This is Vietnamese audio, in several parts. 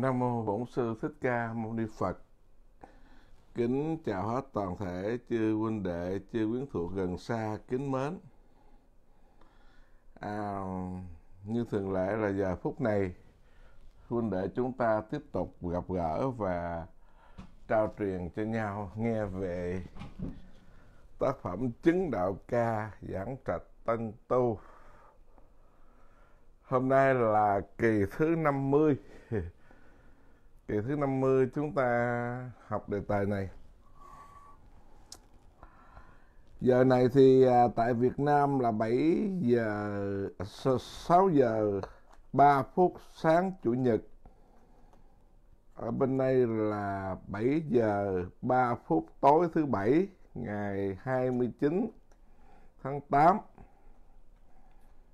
Nam mô Bổn sư Thích Ca Mâu Ni Phật. Kính chào hết toàn thể chư huynh đệ, chư quyến thuộc gần xa kính mến. À, như thường lệ là giờ phút này huynh đệ chúng ta tiếp tục gặp gỡ và trao truyền cho nhau nghe về tác phẩm Chứng đạo ca giảng trạch Tân Tu. Hôm nay là kỳ thứ 50 mươi Kỳ thứ 50 chúng ta học đề tài này. Giờ này thì à, tại Việt Nam là 7 giờ 6 giờ 3 phút sáng chủ nhật. Ở bên đây là 7 giờ 3 phút tối thứ bảy ngày 29 tháng 8.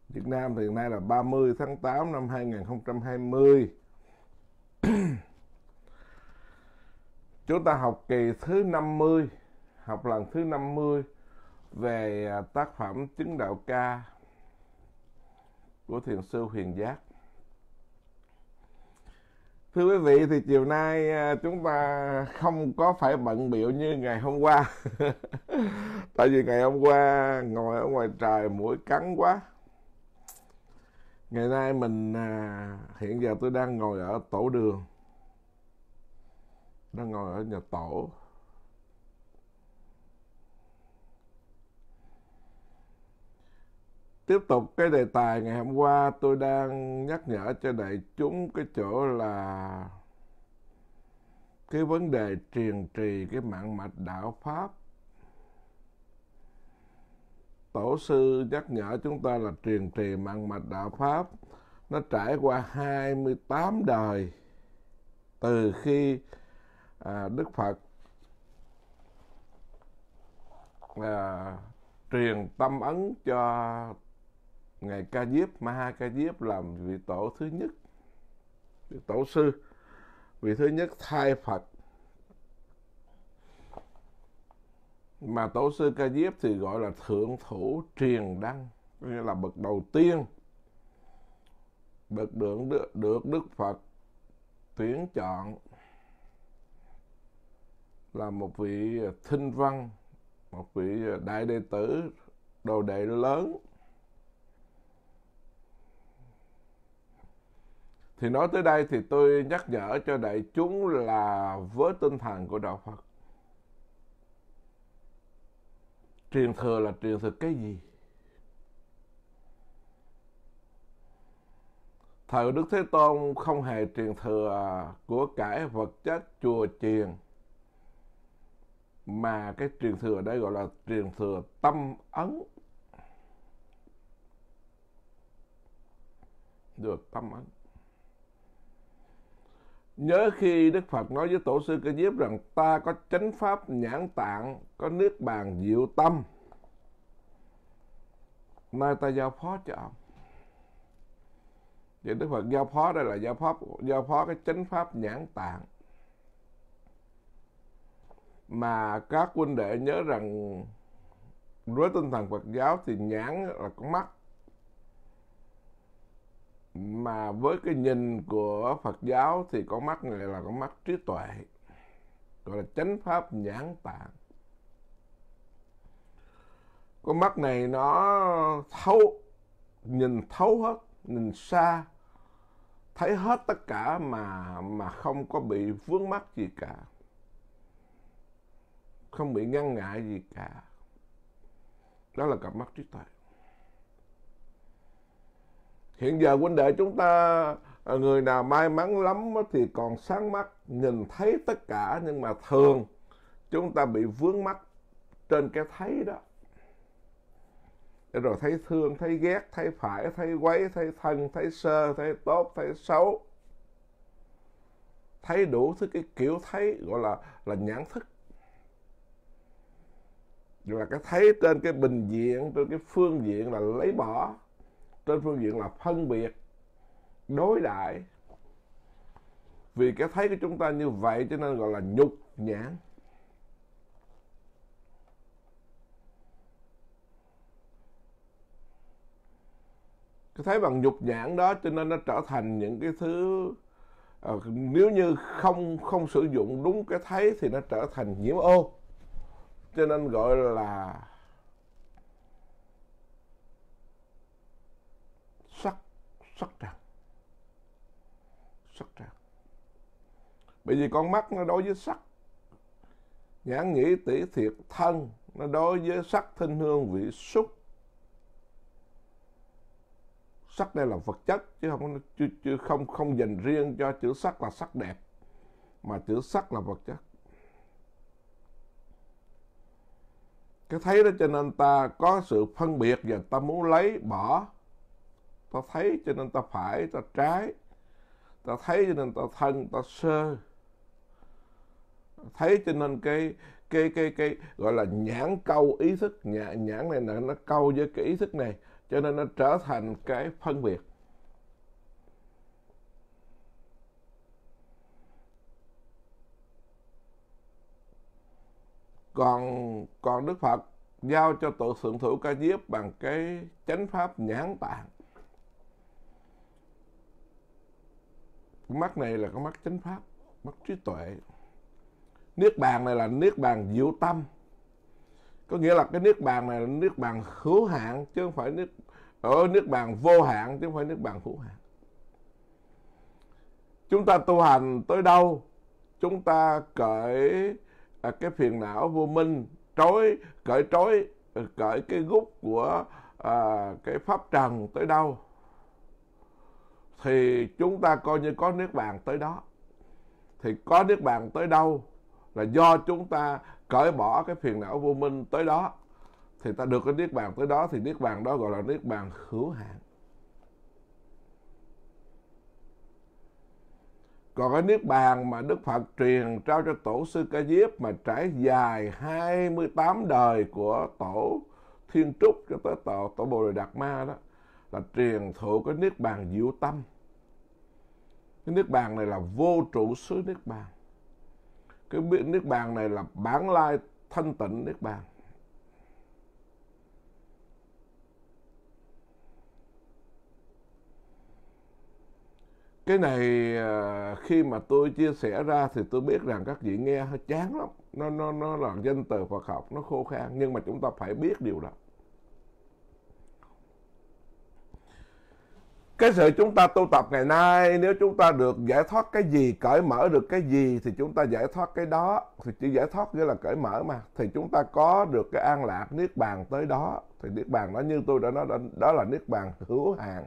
Việt Nam thì hiện nay là 30 tháng 8 năm 2020. Chúng ta học kỳ thứ 50, học lần thứ 50 về à, tác phẩm Chứng đạo ca của Thiền sư Huyền Giác. Thưa quý vị thì chiều nay à, chúng ta không có phải bận biểu như ngày hôm qua. Tại vì ngày hôm qua ngồi ở ngoài trời mũi cắn quá. Ngày nay mình à, hiện giờ tôi đang ngồi ở tổ đường đang ngồi ở nhà tổ tiếp tục cái đề tài ngày hôm qua tôi đang nhắc nhở cho đại chúng cái chỗ là cái vấn đề truyền trì cái mạng mạch đạo pháp tổ sư nhắc nhở chúng ta là truyền trì mạng mạch đạo pháp nó trải qua 28 đời từ khi à, Đức Phật à, truyền tâm ấn cho ngài Ca Diếp Ma Ca Diếp làm vị tổ thứ nhất vị tổ sư vị thứ nhất thay Phật mà tổ sư Ca Diếp thì gọi là thượng thủ truyền đăng nghĩa là bậc đầu tiên bậc được, được, được Đức Phật tuyển chọn là một vị à, thinh văn một vị à, đại đệ tử đồ đệ lớn thì nói tới đây thì tôi nhắc nhở cho đại chúng là với tinh thần của đạo phật truyền thừa là truyền thừa cái gì thời đức thế tôn không hề truyền thừa à, của cải vật chất chùa chiền mà cái truyền thừa đây gọi là truyền thừa tâm ấn được tâm ấn nhớ khi đức phật nói với tổ sư cơ diếp rằng ta có chánh pháp nhãn tạng có nước bàn diệu tâm nay ta giao phó cho ông vậy đức phật giao phó đây là giao phó giao phó cái chánh pháp nhãn tạng mà các quân đệ nhớ rằng với tinh thần Phật giáo thì nhãn là con mắt mà với cái nhìn của Phật giáo thì con mắt này là con mắt trí tuệ gọi là chánh pháp nhãn tạng con mắt này nó thấu nhìn thấu hết nhìn xa thấy hết tất cả mà mà không có bị vướng mắc gì cả không bị ngăn ngại gì cả đó là cặp mắt trí tuệ hiện giờ huynh đệ chúng ta à, người nào may mắn lắm thì còn sáng mắt nhìn thấy tất cả nhưng mà thường chúng ta bị vướng mắt trên cái thấy đó rồi thấy thương thấy ghét thấy phải thấy quấy thấy thân thấy sơ thấy tốt thấy xấu thấy đủ thứ cái kiểu thấy gọi là là nhãn thức là cái thấy trên cái bình diện trên cái phương diện là lấy bỏ trên phương diện là phân biệt đối đại vì cái thấy của chúng ta như vậy cho nên gọi là nhục nhãn cái thấy bằng nhục nhãn đó cho nên nó trở thành những cái thứ à, nếu như không không sử dụng đúng cái thấy thì nó trở thành nhiễm ô cho nên gọi là sắc sắc trần sắc trần bởi vì con mắt nó đối với sắc nhãn nghĩ tỷ thiệt thân nó đối với sắc thinh hương vị xúc sắc đây là vật chất chứ không chứ, chứ không không dành riêng cho chữ sắc là sắc đẹp mà chữ sắc là vật chất cái thấy đó cho nên ta có sự phân biệt và ta muốn lấy bỏ ta thấy cho nên ta phải ta trái ta thấy cho nên ta thân ta sơ thấy cho nên cái cái cái cái gọi là nhãn câu ý thức nhãn, nhãn này nó, nó câu với cái ý thức này cho nên nó trở thành cái phân biệt còn còn đức phật giao cho tự thượng thủ ca diếp bằng cái chánh pháp nhãn tạng mắt này là cái mắt chánh pháp mắt trí tuệ niết bàn này là niết bàn diệu tâm có nghĩa là cái niết bàn này là niết bàn hữu hạn chứ không phải niết ở niết bàn vô hạn chứ không phải niết bàn hữu hạn chúng ta tu hành tới đâu chúng ta cởi À, cái phiền não vô minh trói cởi trói ờ, cởi cái gút của à, cái pháp trần tới đâu thì chúng ta coi như có niết bàn tới đó thì có niết bàn tới đâu là do chúng ta cởi bỏ cái phiền não vô minh tới đó thì ta được cái niết bàn tới đó thì niết bàn đó gọi là niết bàn hữu hạn Còn cái niết bàn mà Đức Phật truyền trao cho tổ sư Ca Diếp mà trải dài 28 đời của tổ Thiên Trúc cho tới tổ, tổ Bồ Đề Đạt Ma đó là truyền thụ cái niết bàn diệu tâm. Cái niết bàn này là vô trụ xứ niết bàn. Cái niết bàn này là bản lai thanh tịnh niết bàn cái này à, khi mà tôi chia sẻ ra thì tôi biết rằng các vị nghe hơi chán lắm nó nó nó là danh từ Phật học nó khô khan nhưng mà chúng ta phải biết điều đó cái sự chúng ta tu tập ngày nay nếu chúng ta được giải thoát cái gì cởi mở được cái gì thì chúng ta giải thoát cái đó thì chỉ giải thoát nghĩa là cởi mở mà thì chúng ta có được cái an lạc niết bàn tới đó thì niết bàn đó như tôi đã nói đó là niết bàn hữu hạn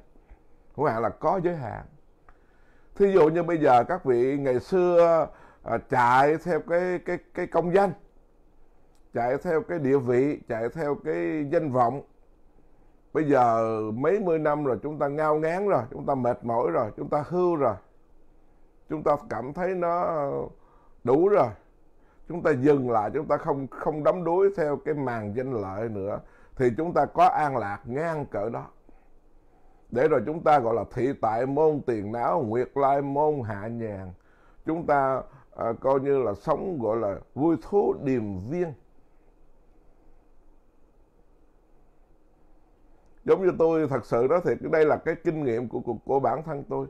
hữu hạn là có giới hạn thí dụ như bây giờ các vị ngày xưa à, chạy theo cái cái cái công danh chạy theo cái địa vị chạy theo cái danh vọng bây giờ mấy mươi năm rồi chúng ta ngao ngán rồi chúng ta mệt mỏi rồi chúng ta hưu rồi chúng ta cảm thấy nó đủ rồi chúng ta dừng lại chúng ta không không đắm đuối theo cái màn danh lợi nữa thì chúng ta có an lạc ngang cỡ đó để rồi chúng ta gọi là thị tại môn tiền não nguyệt lai môn hạ nhàn chúng ta à, coi như là sống gọi là vui thú điềm viên giống như tôi thật sự đó thì đây là cái kinh nghiệm của, của của bản thân tôi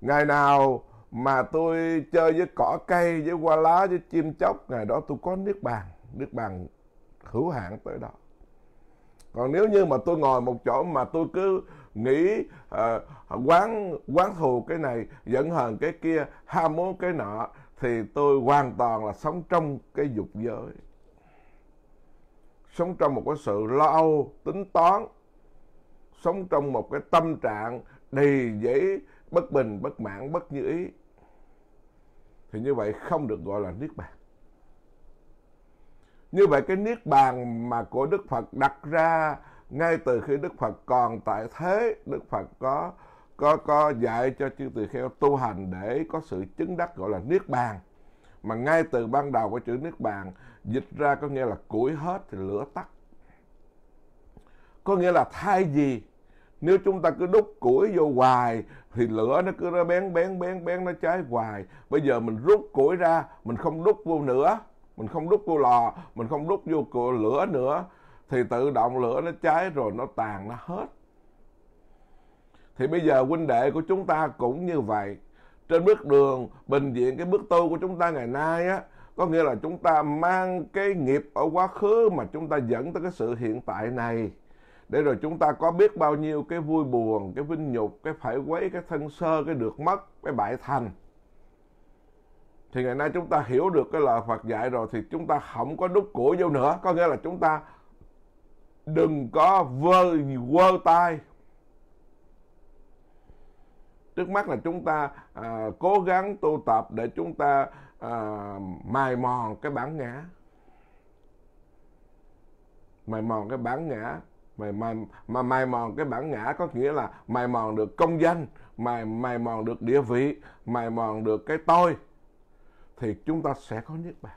ngày nào mà tôi chơi với cỏ cây với hoa lá với chim chóc ngày đó tôi có niết bàn niết bàn hữu hạn tới đó còn nếu như mà tôi ngồi một chỗ mà tôi cứ nghĩ uh, quán quán thù cái này giận hờn cái kia ham muốn cái nọ thì tôi hoàn toàn là sống trong cái dục giới sống trong một cái sự lo âu tính toán sống trong một cái tâm trạng đầy dễ bất bình bất mãn bất như ý thì như vậy không được gọi là niết bàn như vậy cái niết bàn mà của đức phật đặt ra ngay từ khi Đức Phật còn tại thế Đức Phật có có có dạy cho chư tỳ kheo tu hành để có sự chứng đắc gọi là niết bàn mà ngay từ ban đầu của chữ niết bàn dịch ra có nghĩa là củi hết thì lửa tắt có nghĩa là thay gì nếu chúng ta cứ đúc củi vô hoài thì lửa nó cứ nó bén bén bén bén nó cháy hoài bây giờ mình rút củi ra mình không đúc vô nữa mình không đúc vô lò mình không đúc vô lửa nữa thì tự động lửa nó cháy rồi nó tàn nó hết thì bây giờ huynh đệ của chúng ta cũng như vậy trên bước đường bình diện cái bước tu của chúng ta ngày nay á có nghĩa là chúng ta mang cái nghiệp ở quá khứ mà chúng ta dẫn tới cái sự hiện tại này để rồi chúng ta có biết bao nhiêu cái vui buồn cái vinh nhục cái phải quấy cái thân sơ cái được mất cái bại thành thì ngày nay chúng ta hiểu được cái lời Phật dạy rồi thì chúng ta không có đúc củi vô nữa có nghĩa là chúng ta đừng có vơ vơ tay trước mắt là chúng ta à, cố gắng tu tập để chúng ta à, mài mòn cái bản ngã mài mòn cái bản ngã mài, mài, mà mài mòn cái bản ngã có nghĩa là mài mòn được công danh mài mài mòn được địa vị mài mòn được cái tôi thì chúng ta sẽ có niết bàn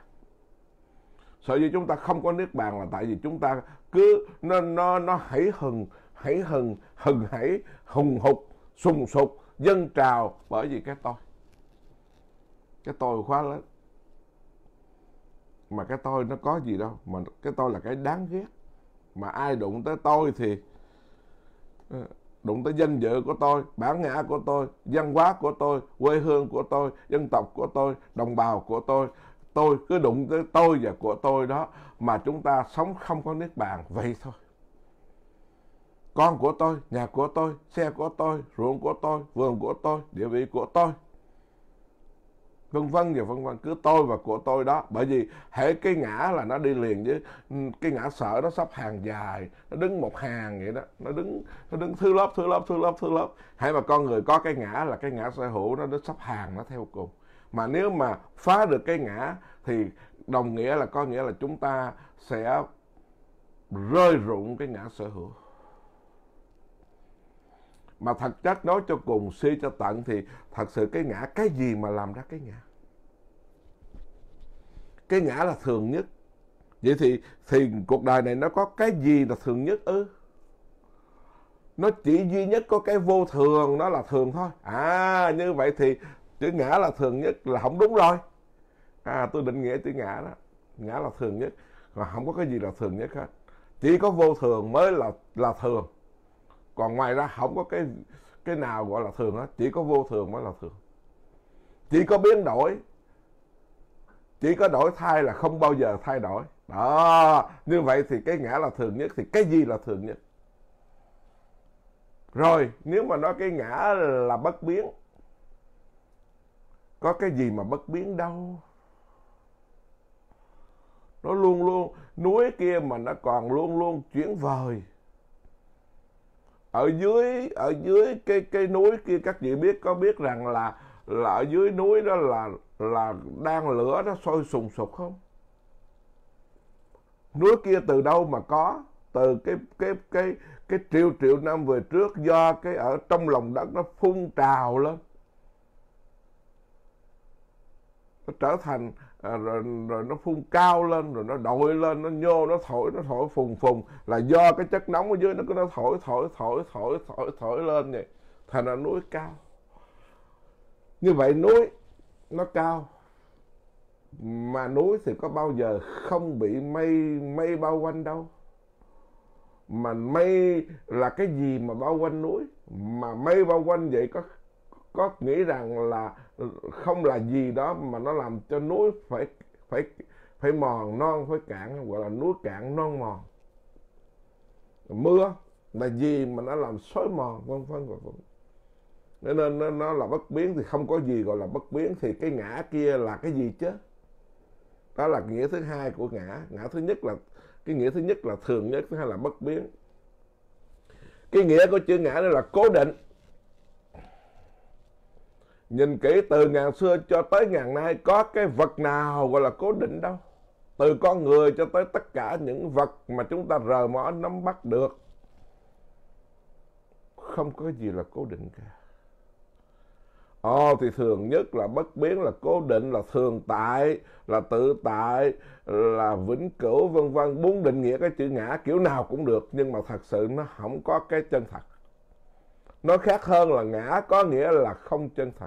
sở dĩ chúng ta không có niết bàn là tại vì chúng ta cứ nó nó nó hãy hừng hãy hừng hừng hãy hùng hục sùng sục dân trào bởi vì cái tôi cái tôi quá lớn mà cái tôi nó có gì đâu mà cái tôi là cái đáng ghét mà ai đụng tới tôi thì ờ, đụng tới danh dự của tôi bản ngã của tôi văn hóa của tôi quê hương của tôi dân tộc của tôi đồng bào của tôi tôi cứ đụng tới tôi và của tôi đó mà chúng ta sống không có niết bàn vậy thôi con của tôi nhà của tôi xe của tôi ruộng của tôi vườn của tôi địa vị của tôi vân vân và vân vân cứ tôi và của tôi đó bởi vì hệ cái ngã là nó đi liền với ừ, cái ngã sợ nó sắp hàng dài nó đứng một hàng vậy đó nó đứng nó đứng thứ lớp thứ lớp thứ lớp thứ lớp hãy mà con người có cái ngã là cái ngã sở hữu nó nó sắp hàng nó theo cùng mà nếu mà phá được cái ngã thì đồng nghĩa là có nghĩa là chúng ta sẽ rơi rụng cái ngã sở hữu mà thật chất nói cho cùng suy cho tận thì thật sự cái ngã cái gì mà làm ra cái ngã cái ngã là thường nhất vậy thì thì cuộc đời này nó có cái gì là thường nhất ư nó chỉ duy nhất có cái vô thường nó là thường thôi à như vậy thì chữ ngã là thường nhất là không đúng rồi à tôi định nghĩa chữ ngã đó ngã là thường nhất mà không có cái gì là thường nhất hết chỉ có vô thường mới là là thường còn ngoài ra không có cái cái nào gọi là thường hết chỉ có vô thường mới là thường chỉ có biến đổi chỉ có đổi thay là không bao giờ thay đổi đó như vậy thì cái ngã là thường nhất thì cái gì là thường nhất rồi nếu mà nói cái ngã là bất biến có cái gì mà bất biến đâu nó luôn luôn núi kia mà nó còn luôn luôn chuyển vời ở dưới ở dưới cái cái núi kia các vị biết có biết rằng là là ở dưới núi đó là là đang lửa nó sôi sùng sục không núi kia từ đâu mà có từ cái cái cái cái triệu triệu năm về trước do cái ở trong lòng đất nó phun trào lên trở thành à, rồi, rồi nó phun cao lên rồi nó đội lên nó nhô nó thổi nó thổi phùng phùng là do cái chất nóng ở dưới nó cứ nó thổi thổi thổi thổi thổi thổi lên vậy thành là núi cao như vậy núi nó cao mà núi thì có bao giờ không bị mây mây bao quanh đâu mà mây là cái gì mà bao quanh núi mà mây bao quanh vậy có có nghĩ rằng là không là gì đó mà nó làm cho núi phải phải phải mòn non phải cạn gọi là núi cạn non mòn mưa là gì mà nó làm xói mòn vân vân và vân nên, nên nó, nó là bất biến thì không có gì gọi là bất biến thì cái ngã kia là cái gì chứ đó là nghĩa thứ hai của ngã ngã thứ nhất là cái nghĩa thứ nhất là thường nhất thứ hai là bất biến cái nghĩa của chữ ngã đó là cố định Nhìn kỹ từ ngàn xưa cho tới ngàn nay có cái vật nào gọi là cố định đâu. Từ con người cho tới tất cả những vật mà chúng ta rờ mỏ nắm bắt được. Không có gì là cố định cả. Ồ thì thường nhất là bất biến là cố định là thường tại là tự tại là vĩnh cửu vân vân bốn định nghĩa cái chữ ngã kiểu nào cũng được nhưng mà thật sự nó không có cái chân thật. Nói khác hơn là ngã có nghĩa là không chân thật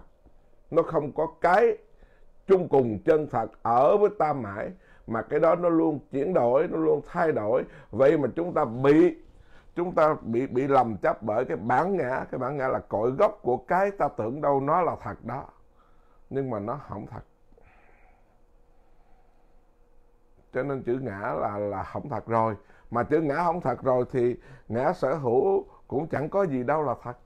nó không có cái chung cùng chân thật ở với tam hải mà cái đó nó luôn chuyển đổi nó luôn thay đổi vậy mà chúng ta bị chúng ta bị bị lầm chấp bởi cái bản ngã cái bản ngã là cội gốc của cái ta tưởng đâu nó là thật đó nhưng mà nó không thật cho nên chữ ngã là là không thật rồi mà chữ ngã không thật rồi thì ngã sở hữu cũng chẳng có gì đâu là thật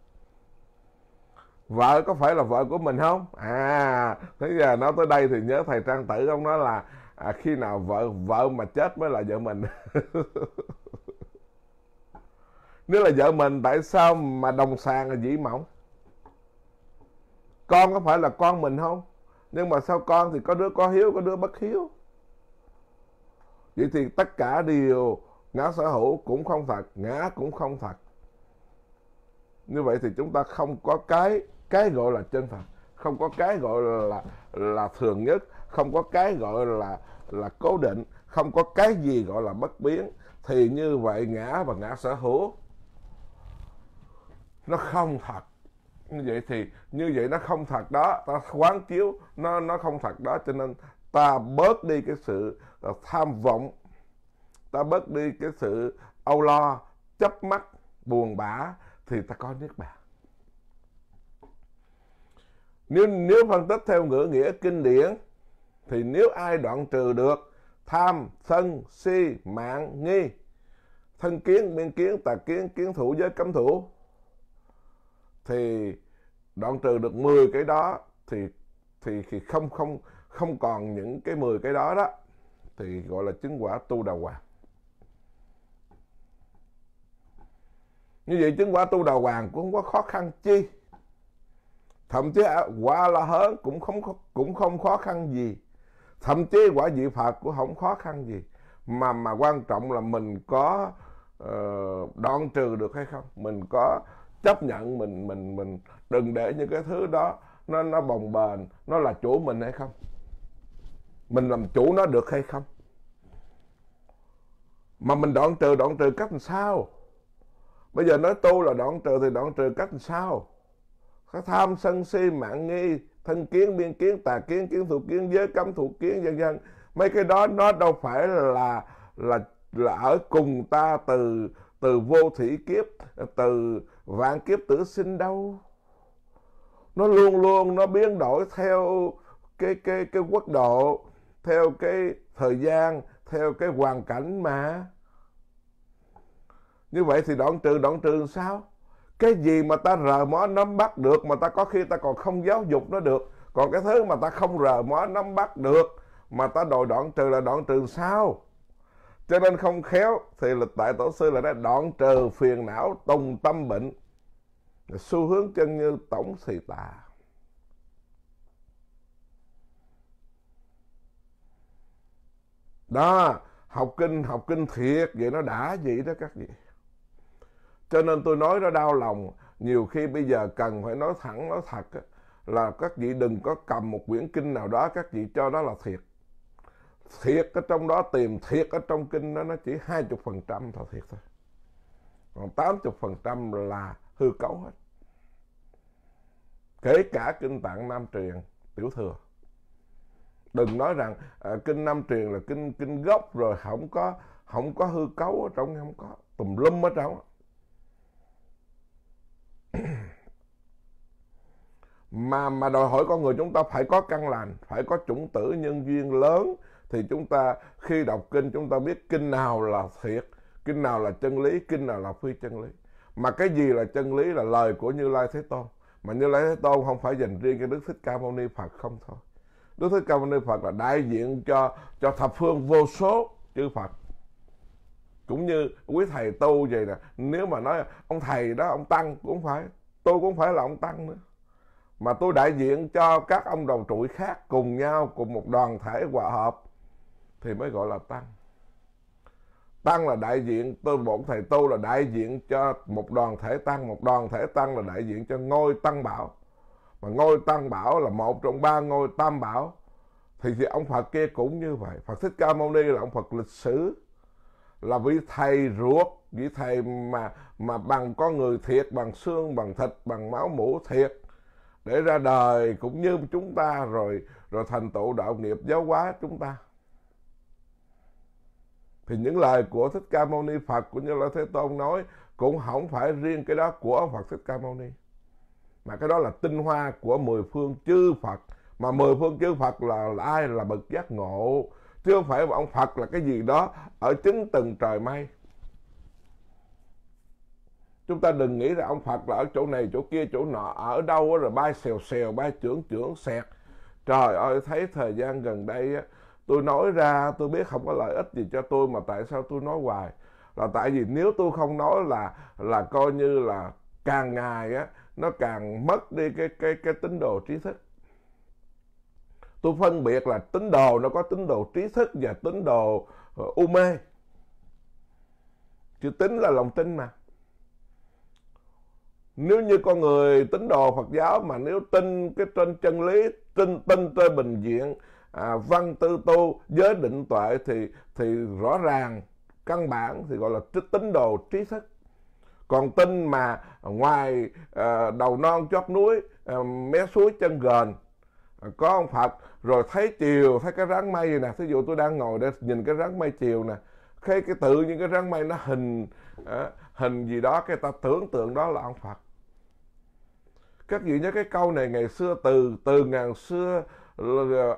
vợ có phải là vợ của mình không à thế giờ nói tới đây thì nhớ thầy trang tử ông nói là à, khi nào vợ vợ mà chết mới là vợ mình nếu là vợ mình tại sao mà đồng sàng là dĩ mỏng con có phải là con mình không nhưng mà sao con thì có đứa có hiếu có đứa bất hiếu vậy thì tất cả điều ngã sở hữu cũng không thật ngã cũng không thật như vậy thì chúng ta không có cái cái gọi là chân thật không có cái gọi là là thường nhất không có cái gọi là là cố định không có cái gì gọi là bất biến thì như vậy ngã và ngã sở hữu nó không thật như vậy thì như vậy nó không thật đó ta quán chiếu nó nó không thật đó cho nên ta bớt đi cái sự ờ, tham vọng ta bớt đi cái sự âu lo chấp mắt buồn bã thì ta có niết bàn nếu nếu phân tích theo ngữ nghĩa kinh điển thì nếu ai đoạn trừ được tham sân si mạng nghi thân kiến biên kiến tà kiến kiến thủ giới cấm thủ thì đoạn trừ được 10 cái đó thì thì thì không không không còn những cái 10 cái đó đó thì gọi là chứng quả tu đầu hoàng như vậy chứng quả tu đầu hoàng cũng không có khó khăn chi thậm chí quả la hớn cũng không cũng không khó khăn gì thậm chí quả dị phật cũng không khó khăn gì mà mà quan trọng là mình có uh, ờ, đoạn trừ được hay không mình có chấp nhận mình mình mình đừng để những cái thứ đó nó nó bồng bềnh nó là chủ mình hay không mình làm chủ nó được hay không mà mình đoạn trừ đoạn trừ cách làm sao bây giờ nói tu là đoạn trừ thì đoạn trừ cách làm sao tham sân si mạng nghi thân kiến biên kiến tà kiến kiến thủ kiến giới cấm thủ kiến vân vân mấy cái đó nó đâu phải là là là ở cùng ta từ từ vô thủy kiếp từ vạn kiếp tử sinh đâu nó luôn luôn nó biến đổi theo cái cái cái quốc độ theo cái thời gian theo cái hoàn cảnh mà như vậy thì đoạn trừ đoạn trừ sao cái gì mà ta rờ mó nắm bắt được mà ta có khi ta còn không giáo dục nó được còn cái thứ mà ta không rờ mó nắm bắt được mà ta đòi đoạn trừ là đoạn trừ sao cho nên không khéo thì là tại tổ sư là đã đoạn trừ phiền não tùng tâm bệnh xu hướng chân như tổng xì tà đó học kinh học kinh thiệt vậy nó đã vậy đó các vị cho nên tôi nói nó đau lòng nhiều khi bây giờ cần phải nói thẳng nói thật là các vị đừng có cầm một quyển kinh nào đó các vị cho đó là thiệt thiệt ở trong đó tìm thiệt ở trong kinh đó nó chỉ hai chục phần trăm là thiệt thôi còn tám chục phần trăm là hư cấu hết kể cả kinh tạng nam truyền tiểu thừa đừng nói rằng à, kinh nam truyền là kinh kinh gốc rồi không có không có hư cấu ở trong không có tùm lum ở trong mà mà đòi hỏi con người chúng ta phải có căn lành phải có chủng tử nhân duyên lớn thì chúng ta khi đọc kinh chúng ta biết kinh nào là thiệt kinh nào là chân lý kinh nào là phi chân lý mà cái gì là chân lý là lời của như lai thế tôn mà như lai thế tôn không phải dành riêng cho đức thích ca mâu ni phật không thôi đức thích ca mâu ni phật là đại diện cho cho thập phương vô số chư phật cũng như quý thầy tu vậy nè nếu mà nói ông thầy đó ông tăng cũng phải tôi cũng phải là ông tăng nữa mà tôi đại diện cho các ông đồng trụi khác cùng nhau cùng một đoàn thể hòa hợp thì mới gọi là tăng tăng là đại diện tôi bổn thầy tu là đại diện cho một đoàn thể tăng một đoàn thể tăng là đại diện cho ngôi tăng bảo mà ngôi tăng bảo là một trong ba ngôi tam bảo thì, thì ông phật kia cũng như vậy phật thích ca mâu ni là ông phật lịch sử là vị thầy ruột vị thầy mà mà bằng con người thiệt bằng xương bằng thịt bằng máu mũ thiệt để ra đời cũng như chúng ta rồi rồi thành tựu đạo nghiệp giáo hóa chúng ta thì những lời của thích ca mâu ni phật cũng như là thế tôn nói cũng không phải riêng cái đó của phật thích ca mâu ni mà cái đó là tinh hoa của mười phương chư phật mà mười phương chư phật là, là ai là bậc giác ngộ chứ không phải ông phật là cái gì đó ở chính từng trời mây chúng ta đừng nghĩ là ông phật là ở chỗ này chỗ kia chỗ nọ ở đâu rồi bay xèo xèo bay trưởng trưởng xẹt trời ơi thấy thời gian gần đây tôi nói ra tôi biết không có lợi ích gì cho tôi mà tại sao tôi nói hoài là tại vì nếu tôi không nói là là coi như là càng ngày á nó càng mất đi cái cái cái tín đồ trí thức tôi phân biệt là tín đồ nó có tín đồ trí thức và tín đồ ờ, u mê chứ tính là lòng tin mà nếu như con người tín đồ Phật giáo mà nếu tin cái trên chân lý tin tin trên bình diện à, văn tư tu giới định tuệ thì thì rõ ràng căn bản thì gọi là tín đồ trí thức còn tin mà ngoài à, đầu non chót núi à, mé suối chân gền à, có ông Phật rồi thấy chiều thấy cái rắn mây này nè thí dụ tôi đang ngồi để nhìn cái rắn mây chiều nè khi cái tự những cái rắn mây nó hình à, hình gì đó cái ta tưởng tượng đó là ông Phật các vị nhớ cái câu này ngày xưa từ từ ngàn xưa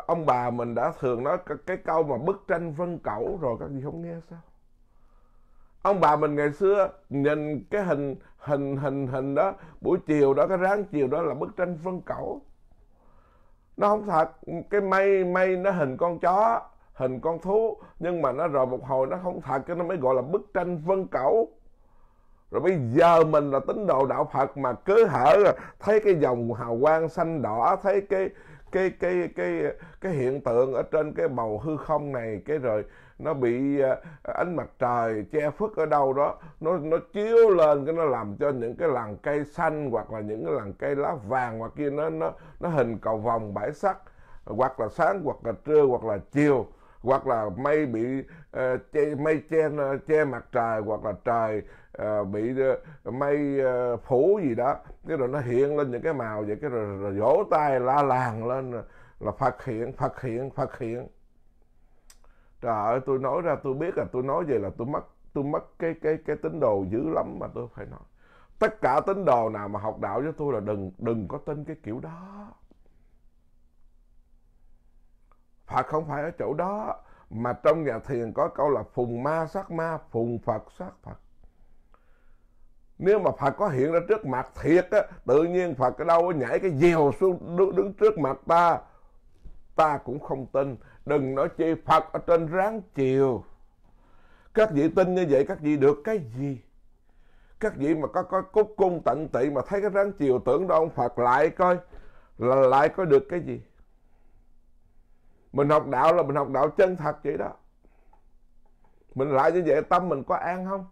ông bà mình đã thường nói cái câu mà bức tranh vân cẩu rồi các vị không nghe sao ông bà mình ngày xưa nhìn cái hình hình hình hình đó buổi chiều đó cái ráng chiều đó là bức tranh vân cẩu nó không thật cái mây mây nó hình con chó hình con thú nhưng mà nó rồi một hồi nó không thật cái nó mới gọi là bức tranh vân cẩu rồi bây giờ mình là tín đồ đạo Phật mà cứ hở thấy cái dòng hào quang xanh đỏ thấy cái cái cái cái cái hiện tượng ở trên cái bầu hư không này cái rồi nó bị à, ánh mặt trời che phức ở đâu đó nó nó chiếu lên cái nó làm cho những cái làng cây xanh hoặc là những cái làng cây lá vàng hoặc kia nó nó nó hình cầu vòng bãi sắc hoặc là sáng hoặc là trưa hoặc là chiều hoặc là mây bị uh, che, mây che che mặt trời hoặc là trời À, bị ờ, mây ờ, phủ gì đó cái rồi nó hiện lên những cái màu vậy cái rồi, rồi vỗ tay la làng lên là phát hiện phát hiện phát hiện trời ơi tôi nói ra tôi biết là tôi nói vậy là tôi mất tôi mất cái cái cái tín đồ dữ lắm mà tôi phải nói tất cả tín đồ nào mà học đạo với tôi là đừng đừng có tin cái kiểu đó phật không phải ở chỗ đó mà trong nhà thiền có câu là phùng ma sát ma phùng phật sát phật nếu mà Phật có hiện ra trước mặt thiệt á, tự nhiên Phật ở đâu nhảy cái dèo xuống đứng, trước mặt ta. Ta cũng không tin, đừng nói chi Phật ở trên ráng chiều. Các vị tin như vậy các vị được cái gì? Các vị mà có có cúc cung tận tị mà thấy cái ráng chiều tưởng đâu ông Phật lại coi là lại có được cái gì? Mình học đạo là mình học đạo chân thật vậy đó. Mình lại như vậy tâm mình có an không?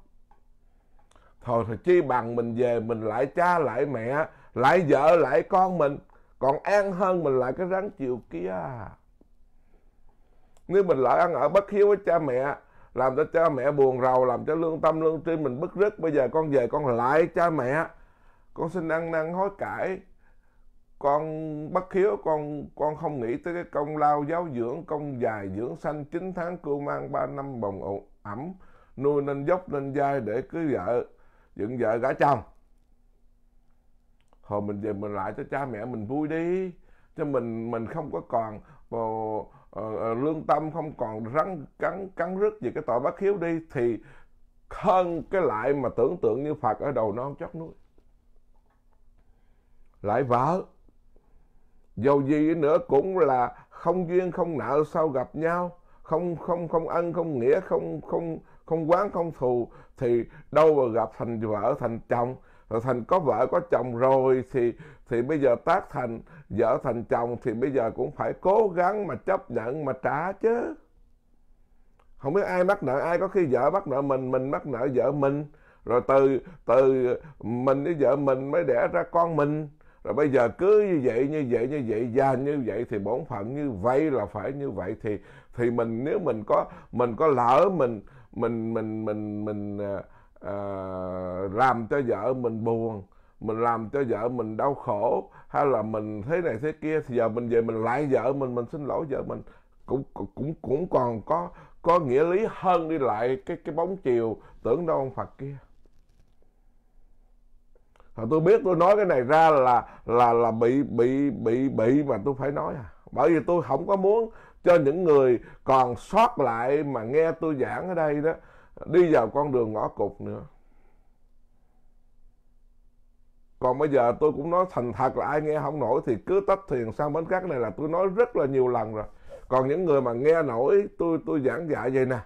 thôi thì chi bằng mình về mình lại cha lại mẹ lại vợ lại con mình còn an hơn mình lại cái rắn chiều kia nếu mình lại ăn ở bất hiếu với cha mẹ làm cho cha mẹ buồn rầu làm cho lương tâm lương tri mình bức rứt bây giờ con về con lại cha mẹ con xin ăn năn hối cải con bất hiếu con con không nghĩ tới cái công lao giáo dưỡng công dài dưỡng sanh 9 tháng cưu mang 3 năm bồng ẩm nuôi nên dốc nên dai để cưới vợ dựng vợ gả chồng hồi mình về mình lại cho cha mẹ mình vui đi cho mình mình không có còn uh, uh, lương tâm không còn rắn cắn cắn rứt về cái tội bất hiếu đi thì hơn cái lại mà tưởng tượng như phật ở đầu non chót núi lại vợ dầu gì nữa cũng là không duyên không nợ sao gặp nhau không không không ăn không nghĩa không không không quán không thù thì đâu mà gặp thành vợ thành chồng rồi thành có vợ có chồng rồi thì thì bây giờ tác thành vợ thành chồng thì bây giờ cũng phải cố gắng mà chấp nhận mà trả chứ không biết ai mắc nợ ai có khi vợ mắc nợ mình mình mắc nợ vợ mình rồi từ từ mình với vợ mình mới đẻ ra con mình rồi bây giờ cứ như vậy như vậy như vậy già như vậy thì bổn phận như vậy là phải như vậy thì thì mình nếu mình có mình có lỡ mình mình mình mình mình à, à, làm cho vợ mình buồn mình làm cho vợ mình đau khổ hay là mình thế này thế kia thì giờ mình về mình lại vợ mình mình xin lỗi vợ mình cũng cũng cũng còn có có nghĩa lý hơn đi lại cái cái bóng chiều tưởng đâu ông Phật kia Thật tôi biết tôi nói cái này ra là là là bị bị bị bị mà tôi phải nói à bởi vì tôi không có muốn cho những người còn sót lại mà nghe tôi giảng ở đây đó đi vào con đường ngõ cụt nữa còn bây giờ tôi cũng nói thành thật là ai nghe không nổi thì cứ tách thuyền sang bến cát này là tôi nói rất là nhiều lần rồi còn những người mà nghe nổi tôi tôi giảng dạy vậy nè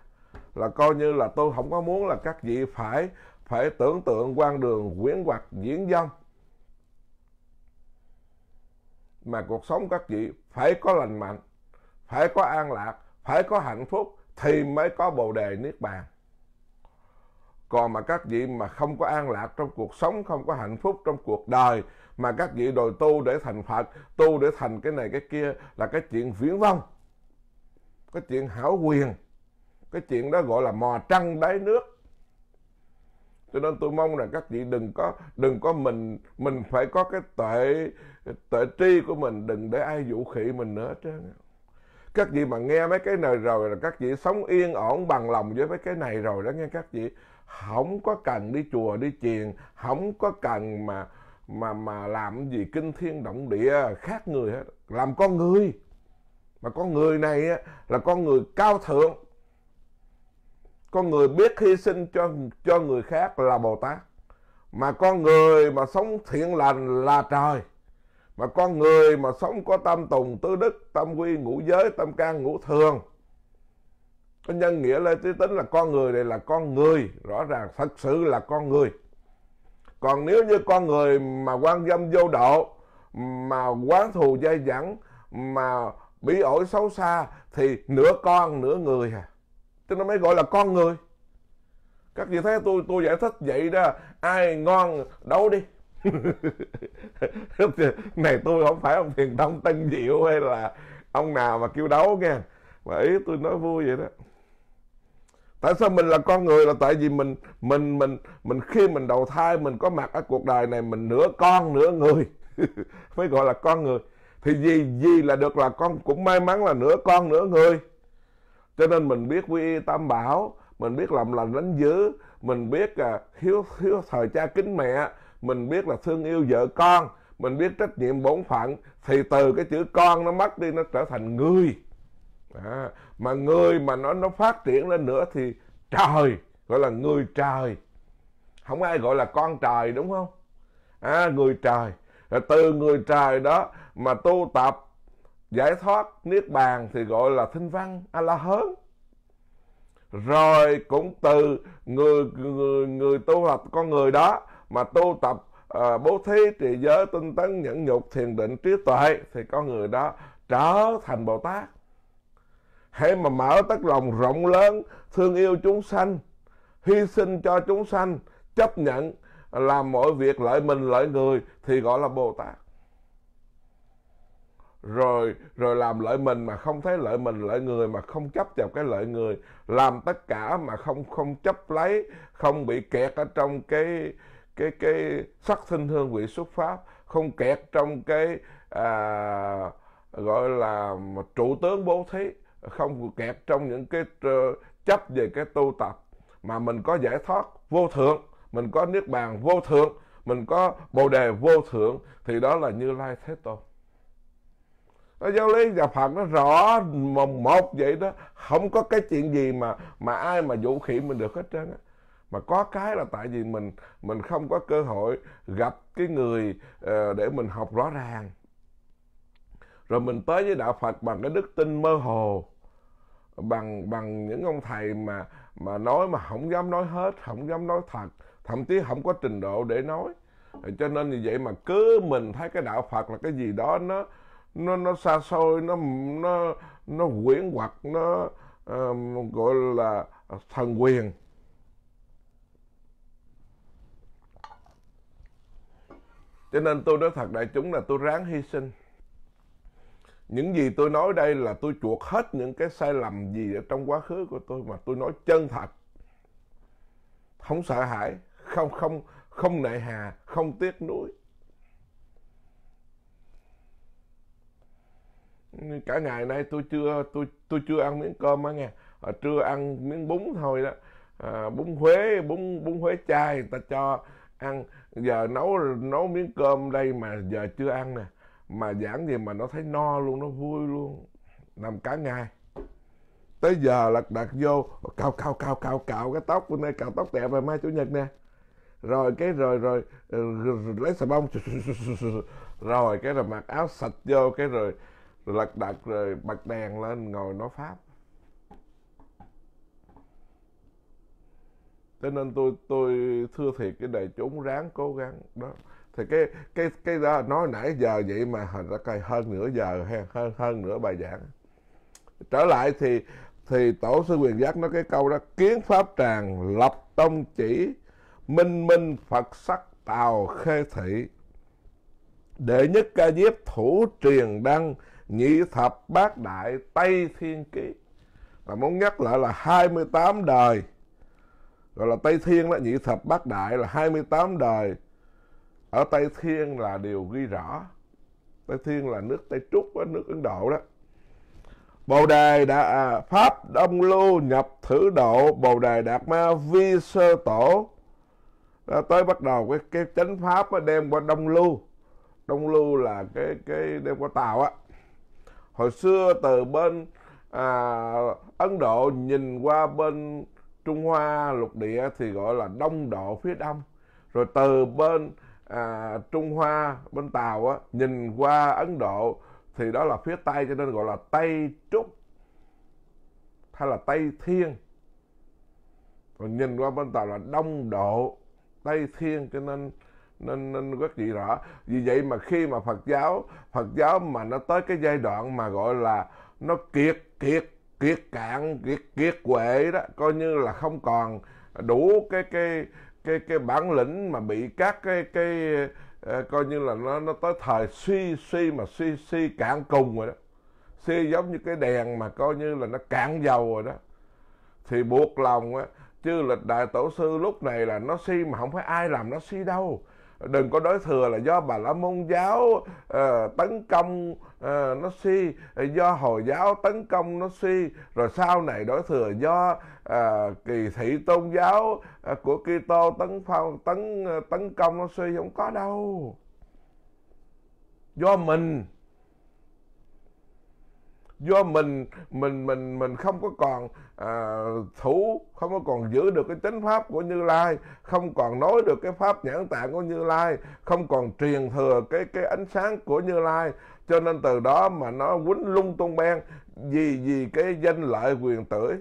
là coi như là tôi không có muốn là các vị phải phải tưởng tượng quan đường quyến hoặc diễn dông mà cuộc sống các vị phải có lành mạnh phải có an lạc, phải có hạnh phúc thì mới có bồ đề niết bàn. Còn mà các vị mà không có an lạc trong cuộc sống, không có hạnh phúc trong cuộc đời mà các vị đòi tu để thành Phật, tu để thành cái này cái kia là cái chuyện viễn vông. Cái chuyện hảo quyền, cái chuyện đó gọi là mò trăng đáy nước. Cho nên tôi mong là các vị đừng có đừng có mình mình phải có cái tuệ tuệ tri của mình đừng để ai vũ khí mình nữa chứ các vị mà nghe mấy cái này rồi là các vị sống yên ổn bằng lòng với mấy cái này rồi đó nghe các vị không có cần đi chùa đi chiền không có cần mà mà mà làm gì kinh thiên động địa khác người hết làm con người mà con người này là con người cao thượng con người biết hy sinh cho cho người khác là bồ tát mà con người mà sống thiện lành là trời mà con người mà sống có tâm tùng tư đức tâm quy ngũ giới tâm can ngũ thường có nhân nghĩa lên tư tính là con người này là con người rõ ràng thật sự là con người còn nếu như con người mà quan dâm vô độ mà quán thù dây dẫn mà bị ổi xấu xa thì nửa con nửa người à chứ nó mới gọi là con người các vị thấy tôi tôi giải thích vậy đó ai ngon đấu đi này tôi không phải ông thiền tông tân diệu hay là ông nào mà kêu đấu nghe mà ý tôi nói vui vậy đó tại sao mình là con người là tại vì mình mình mình mình khi mình đầu thai mình có mặt ở cuộc đời này mình nửa con nửa người mới gọi là con người thì gì gì là được là con cũng may mắn là nửa con nửa người cho nên mình biết quy y tam bảo mình biết làm lành đánh dữ mình biết à, hiếu hiếu thời cha kính mẹ mình biết là thương yêu vợ con mình biết trách nhiệm bổn phận thì từ cái chữ con nó mất đi nó trở thành người à, mà người mà nó nó phát triển lên nữa thì trời gọi là người trời không ai gọi là con trời đúng không à người trời rồi từ người trời đó mà tu tập giải thoát niết bàn thì gọi là thinh văn a la hớn rồi cũng từ người người người tu tập con người đó mà tu tập à, bố thí trì giới tinh tấn nhẫn nhục thiền định trí tuệ thì con người đó trở thành bồ tát hãy mà mở tất lòng rộng lớn thương yêu chúng sanh hy sinh cho chúng sanh chấp nhận làm mọi việc lợi mình lợi người thì gọi là bồ tát rồi rồi làm lợi mình mà không thấy lợi mình lợi người mà không chấp vào cái lợi người làm tất cả mà không không chấp lấy không bị kẹt ở trong cái cái cái sắc thân hương vị xuất pháp không kẹt trong cái à, gọi là trụ tướng bố thí không kẹt trong những cái chấp về cái tu tập mà mình có giải thoát vô thượng mình có niết bàn vô thượng mình có bồ đề vô thượng thì đó là như lai thế tôn nó giáo lý và phật nó rõ một một vậy đó không có cái chuyện gì mà mà ai mà vũ khí mình được hết trơn á mà có cái là tại vì mình mình không có cơ hội gặp cái người uh, để mình học rõ ràng rồi mình tới với đạo Phật bằng cái đức tin mơ hồ bằng bằng những ông thầy mà mà nói mà không dám nói hết không dám nói thật thậm chí không có trình độ để nói cho nên như vậy mà cứ mình thấy cái đạo Phật là cái gì đó nó nó nó xa xôi nó nó nó quyển hoặc nó uh, gọi là thần quyền Cho nên tôi nói thật đại chúng là tôi ráng hy sinh. Những gì tôi nói đây là tôi chuộc hết những cái sai lầm gì ở trong quá khứ của tôi mà tôi nói chân thật. Không sợ hãi, không không không nại hà, không tiếc nuối. Cả ngày nay tôi chưa tôi tôi chưa ăn miếng cơm á nghe. À, trưa ăn miếng bún thôi đó. À, bún Huế, bún bún Huế chay người ta cho ăn giờ nấu nấu miếng cơm đây mà giờ chưa ăn nè mà giảng gì mà nó thấy no luôn nó vui luôn nằm cả ngày tới giờ là đặt vô cạo cạo cạo cạo cạo cái tóc bữa nay cạo tóc đẹp rồi mai chủ nhật nè rồi cái rồi rồi, lấy xà bông rồi cái rồi mặc áo sạch vô cái rồi lật đặt rồi bật đèn lên ngồi nói pháp thế nên tôi tôi thưa thiệt cái này trốn ráng cố gắng đó thì cái cái cái đó nói nãy giờ vậy mà hình ra coi hơn nửa giờ hay hơn hơn nửa bài giảng trở lại thì thì tổ sư quyền giác nói cái câu đó kiến pháp tràng lập tông chỉ minh minh phật sắc tào khê thị đệ nhất ca diếp thủ truyền đăng nhị thập bát đại tây thiên ký và muốn nhắc lại là 28 đời gọi là Tây Thiên đó nhị thập bát đại là 28 đời ở Tây Thiên là điều ghi rõ Tây Thiên là nước Tây Trúc với nước Ấn Độ đó Bồ Đề đã à, Pháp Đông Lưu nhập thử độ Bồ Đề Đạt Ma Vi Sơ Tổ đó, tới bắt đầu cái cái chánh pháp đó, đem qua Đông Lưu Đông Lưu là cái cái đem qua Tàu á hồi xưa từ bên à, Ấn Độ nhìn qua bên Trung Hoa lục địa thì gọi là đông độ phía đông rồi từ bên à, Trung Hoa bên Tàu á, nhìn qua Ấn Độ thì đó là phía Tây cho nên gọi là Tây Trúc hay là Tây Thiên còn nhìn qua bên Tàu là Đông Độ Tây Thiên cho nên nên nên rất gì rõ vì vậy mà khi mà Phật giáo Phật giáo mà nó tới cái giai đoạn mà gọi là nó kiệt kiệt kiệt cạn kiệt kiệt quệ đó coi như là không còn đủ cái cái cái cái bản lĩnh mà bị các cái cái ờ, coi như là nó nó tới thời suy suy mà suy suy cạn cùng rồi đó suy giống như cái đèn mà coi như là nó cạn dầu rồi đó thì buộc lòng á chứ lịch đại tổ sư lúc này là nó suy mà không phải ai làm nó suy đâu đừng có đối thừa là do bà la môn giáo à, tấn công à, nó suy do hồi giáo tấn công nó suy rồi sau này đối thừa do à, kỳ thị tôn giáo à, của Kitô tấn phong tấn tấn công nó suy không có đâu do mình do mình mình mình mình không có còn à, thủ không có còn giữ được cái chánh pháp của như lai không còn nói được cái pháp nhãn tạng của như lai không còn truyền thừa cái cái ánh sáng của như lai cho nên từ đó mà nó quýnh lung tung beng vì vì cái danh lợi quyền tưởi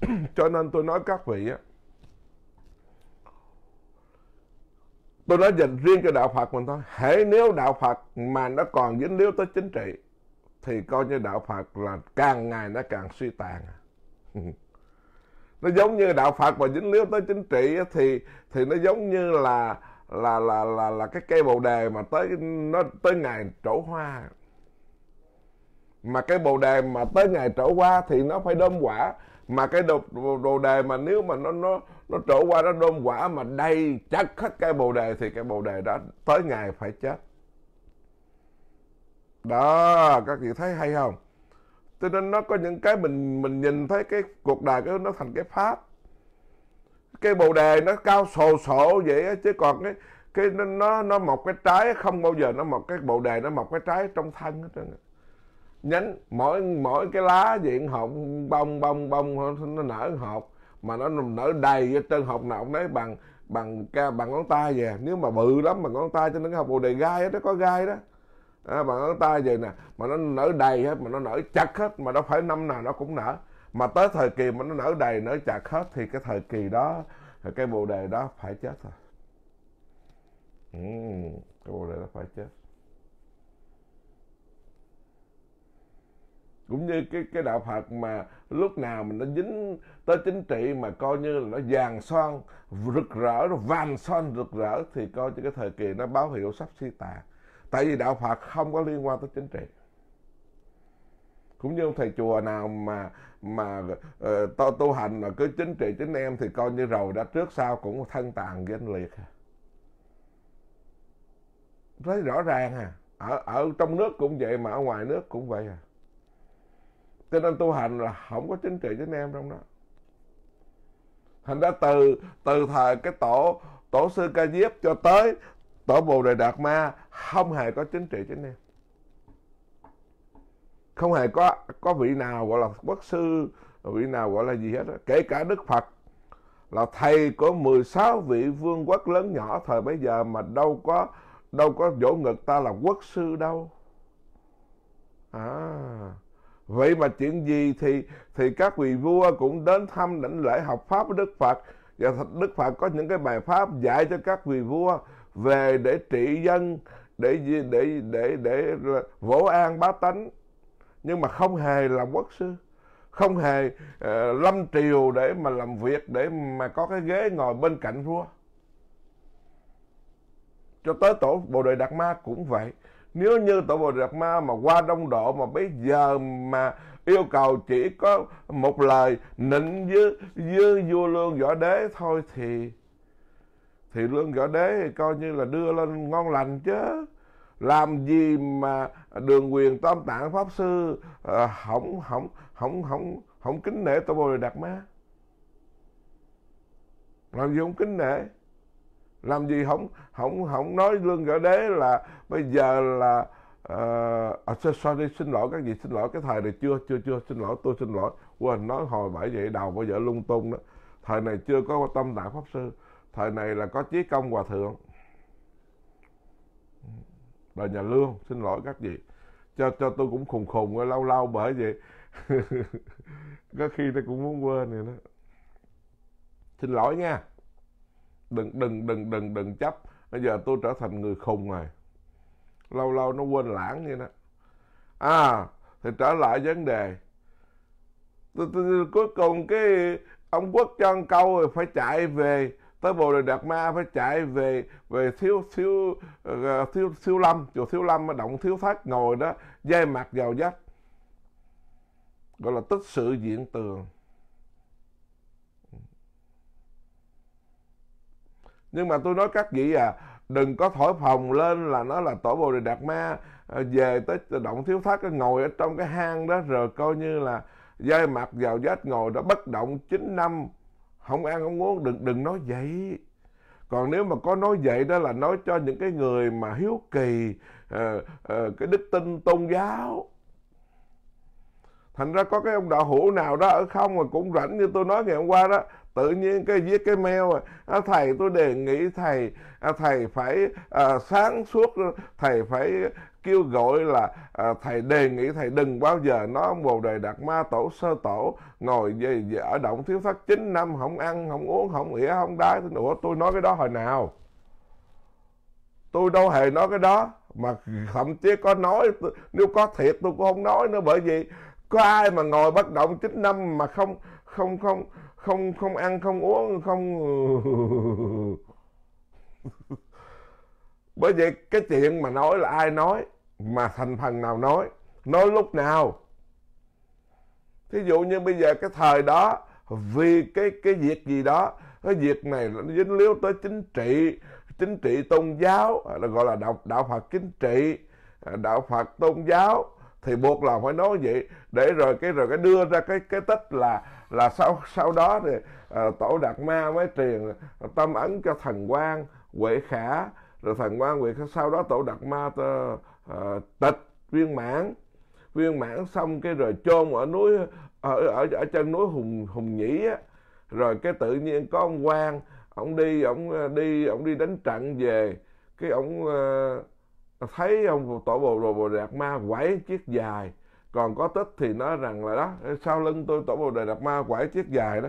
cho nên tôi nói các vị á tôi nói dành riêng cho đạo phật mình thôi hễ nếu đạo phật mà nó còn dính líu tới chính trị thì coi như đạo phật là càng ngày nó càng suy tàn nó giống như đạo Phật và dính líu tới chính trị thì thì nó giống như là là là là là cái cây bồ đề mà tới nó tới ngày trổ hoa mà cái bồ đề mà tới ngày trổ hoa thì nó phải đơm quả mà cái đồ, đồ đề mà nếu mà nó nó nó trổ qua nó đơm quả mà đầy chắc hết cây bồ đề thì cây bồ đề đã tới ngày phải chết đó các vị thấy hay không cho nên nó có những cái mình mình nhìn thấy cái cuộc đời cái nó thành cái pháp cái bồ đề nó cao sồ sộ vậy á chứ còn cái cái nó nó nó mọc cái trái không bao giờ nó mọc cái bồ đề nó mọc cái trái trong thân hết trơn nhánh mỗi mỗi cái lá diện hộp bông bông bông nó nở hộp mà nó nở đầy cho trên hộp nào cũng đấy bằng bằng ca bằng ngón tay về nếu mà bự lắm bằng ngón tay cho nên cái hộp bồ đề gai đó, nó có gai đó à, mà nó ta vậy nè mà nó nở đầy hết mà nó nở chặt hết mà đâu phải năm nào nó cũng nở mà tới thời kỳ mà nó nở đầy nở chặt hết thì cái thời kỳ đó cái bồ đề đó phải chết rồi ừ, cái bồ đề đó phải chết cũng như cái cái đạo Phật mà lúc nào mình nó dính tới chính trị mà coi như là nó vàng son rực rỡ nó vàng son rực rỡ thì coi như cái thời kỳ nó báo hiệu sắp suy tàn tại vì đạo phật không có liên quan tới chính trị cũng như ông thầy chùa nào mà mà uh, tu, tu hành mà cứ chính trị chính em thì coi như rầu đã trước sau cũng thân tàn với liệt à. thấy rõ ràng à ở ở trong nước cũng vậy mà ở ngoài nước cũng vậy à cho nên tu hành là không có chính trị chính em trong đó thành ra từ từ thời cái tổ tổ sư ca diếp cho tới tổ bồ đề đạt ma không hề có chính trị chính em không hề có có vị nào gọi là bất sư vị nào gọi là gì hết đó. kể cả đức phật là thầy của 16 vị vương quốc lớn nhỏ thời bấy giờ mà đâu có đâu có vỗ ngực ta là quốc sư đâu à vậy mà chuyện gì thì thì các vị vua cũng đến thăm đảnh lễ học pháp với đức phật và đức phật có những cái bài pháp dạy cho các vị vua về để trị dân để để để để vỗ an bá tánh nhưng mà không hề làm quốc sư không hề uh, lâm triều để mà làm việc để mà có cái ghế ngồi bên cạnh vua cho tới tổ bộ đội đạt ma cũng vậy nếu như tổ bộ đội đạt ma mà qua đông độ mà bây giờ mà yêu cầu chỉ có một lời nịnh với với vua lương võ đế thôi thì thì lương võ đế coi như là đưa lên ngon lành chứ làm gì mà đường quyền tam tạng pháp sư à, ờ, không không không không không kính nể tổ bồi đề đạt ma làm gì không kính nể làm gì không không không nói lương võ đế là bây giờ là ờ, à, uh, sorry xin lỗi các vị xin lỗi cái thời này chưa chưa chưa xin lỗi tôi xin lỗi quên nói hồi bảy vậy đầu bây giờ lung tung đó thời này chưa có tâm đạo pháp sư thời này là có chí công hòa thượng đời nhà lương xin lỗi các vị cho cho tôi cũng khùng khùng rồi lâu lâu bởi vậy có khi tôi cũng muốn quên rồi đó xin lỗi nha đừng đừng đừng đừng đừng chấp bây giờ tôi trở thành người khùng rồi lâu lâu nó quên lãng vậy đó à thì trở lại vấn đề tôi, tôi, cuối cùng cái ông quốc cho câu rồi phải chạy về tới bồ đề đạt ma phải chạy về về thiếu thiếu uh, thiếu thiếu lâm chùa thiếu lâm động thiếu thất ngồi đó dây mặt vào dách gọi là tích sự diện tường nhưng mà tôi nói các vị à đừng có thổi phồng lên là nó là tổ bồ đề đạt ma ờ, về tới động thiếu thất ngồi ở trong cái hang đó rồi coi như là dây mặt vào vết ngồi đó bất động 9 năm không ăn không uống đừng đừng nói vậy còn nếu mà có nói vậy đó là nói cho những cái người mà hiếu kỳ à, à, cái đức tin tôn giáo thành ra có cái ông đạo hữu nào đó ở không mà cũng rảnh như tôi nói ngày hôm qua đó tự nhiên cái viết cái mail à, thầy tôi đề nghị thầy à, thầy phải à, sáng suốt thầy phải kêu gọi là à, thầy đề nghị thầy đừng bao giờ nói ông bồ đề đạt ma tổ sơ tổ ngồi về, về ở động thiếu thất chín năm không ăn không uống không ỉa không đái nữa tôi nói cái đó hồi nào tôi đâu hề nói cái đó mà thậm chí có nói nếu có thiệt tôi cũng không nói nữa bởi vì có ai mà ngồi bất động chín năm mà không không không không không ăn không uống không bởi vậy cái chuyện mà nói là ai nói mà thành phần nào nói nói lúc nào thí dụ như bây giờ cái thời đó vì cái cái việc gì đó cái việc này nó dính líu tới chính trị chính trị tôn giáo là gọi là đạo đạo phật chính trị à, đạo phật tôn giáo thì buộc lòng phải nói vậy để rồi cái rồi cái đưa ra cái cái tích là là sau sau đó thì uh, tổ đạt ma mới truyền tâm ấn cho thần quan huệ khả rồi thần quan nguyệt sau đó tổ đặt ma tờ, uh, tịch viên mãn viên mãn xong cái rồi chôn ở núi ở ở ở chân núi hùng hùng nhĩ á rồi cái tự nhiên có ông quan ông đi ông ờ, đi ông đi đánh trận về cái ông uh, thấy ông tổ bồ đồ bồ đạt ma quẩy chiếc dài còn có tích thì nói rằng là đó sau lưng tôi tổ bồ đề đạt ma quải chiếc dài đó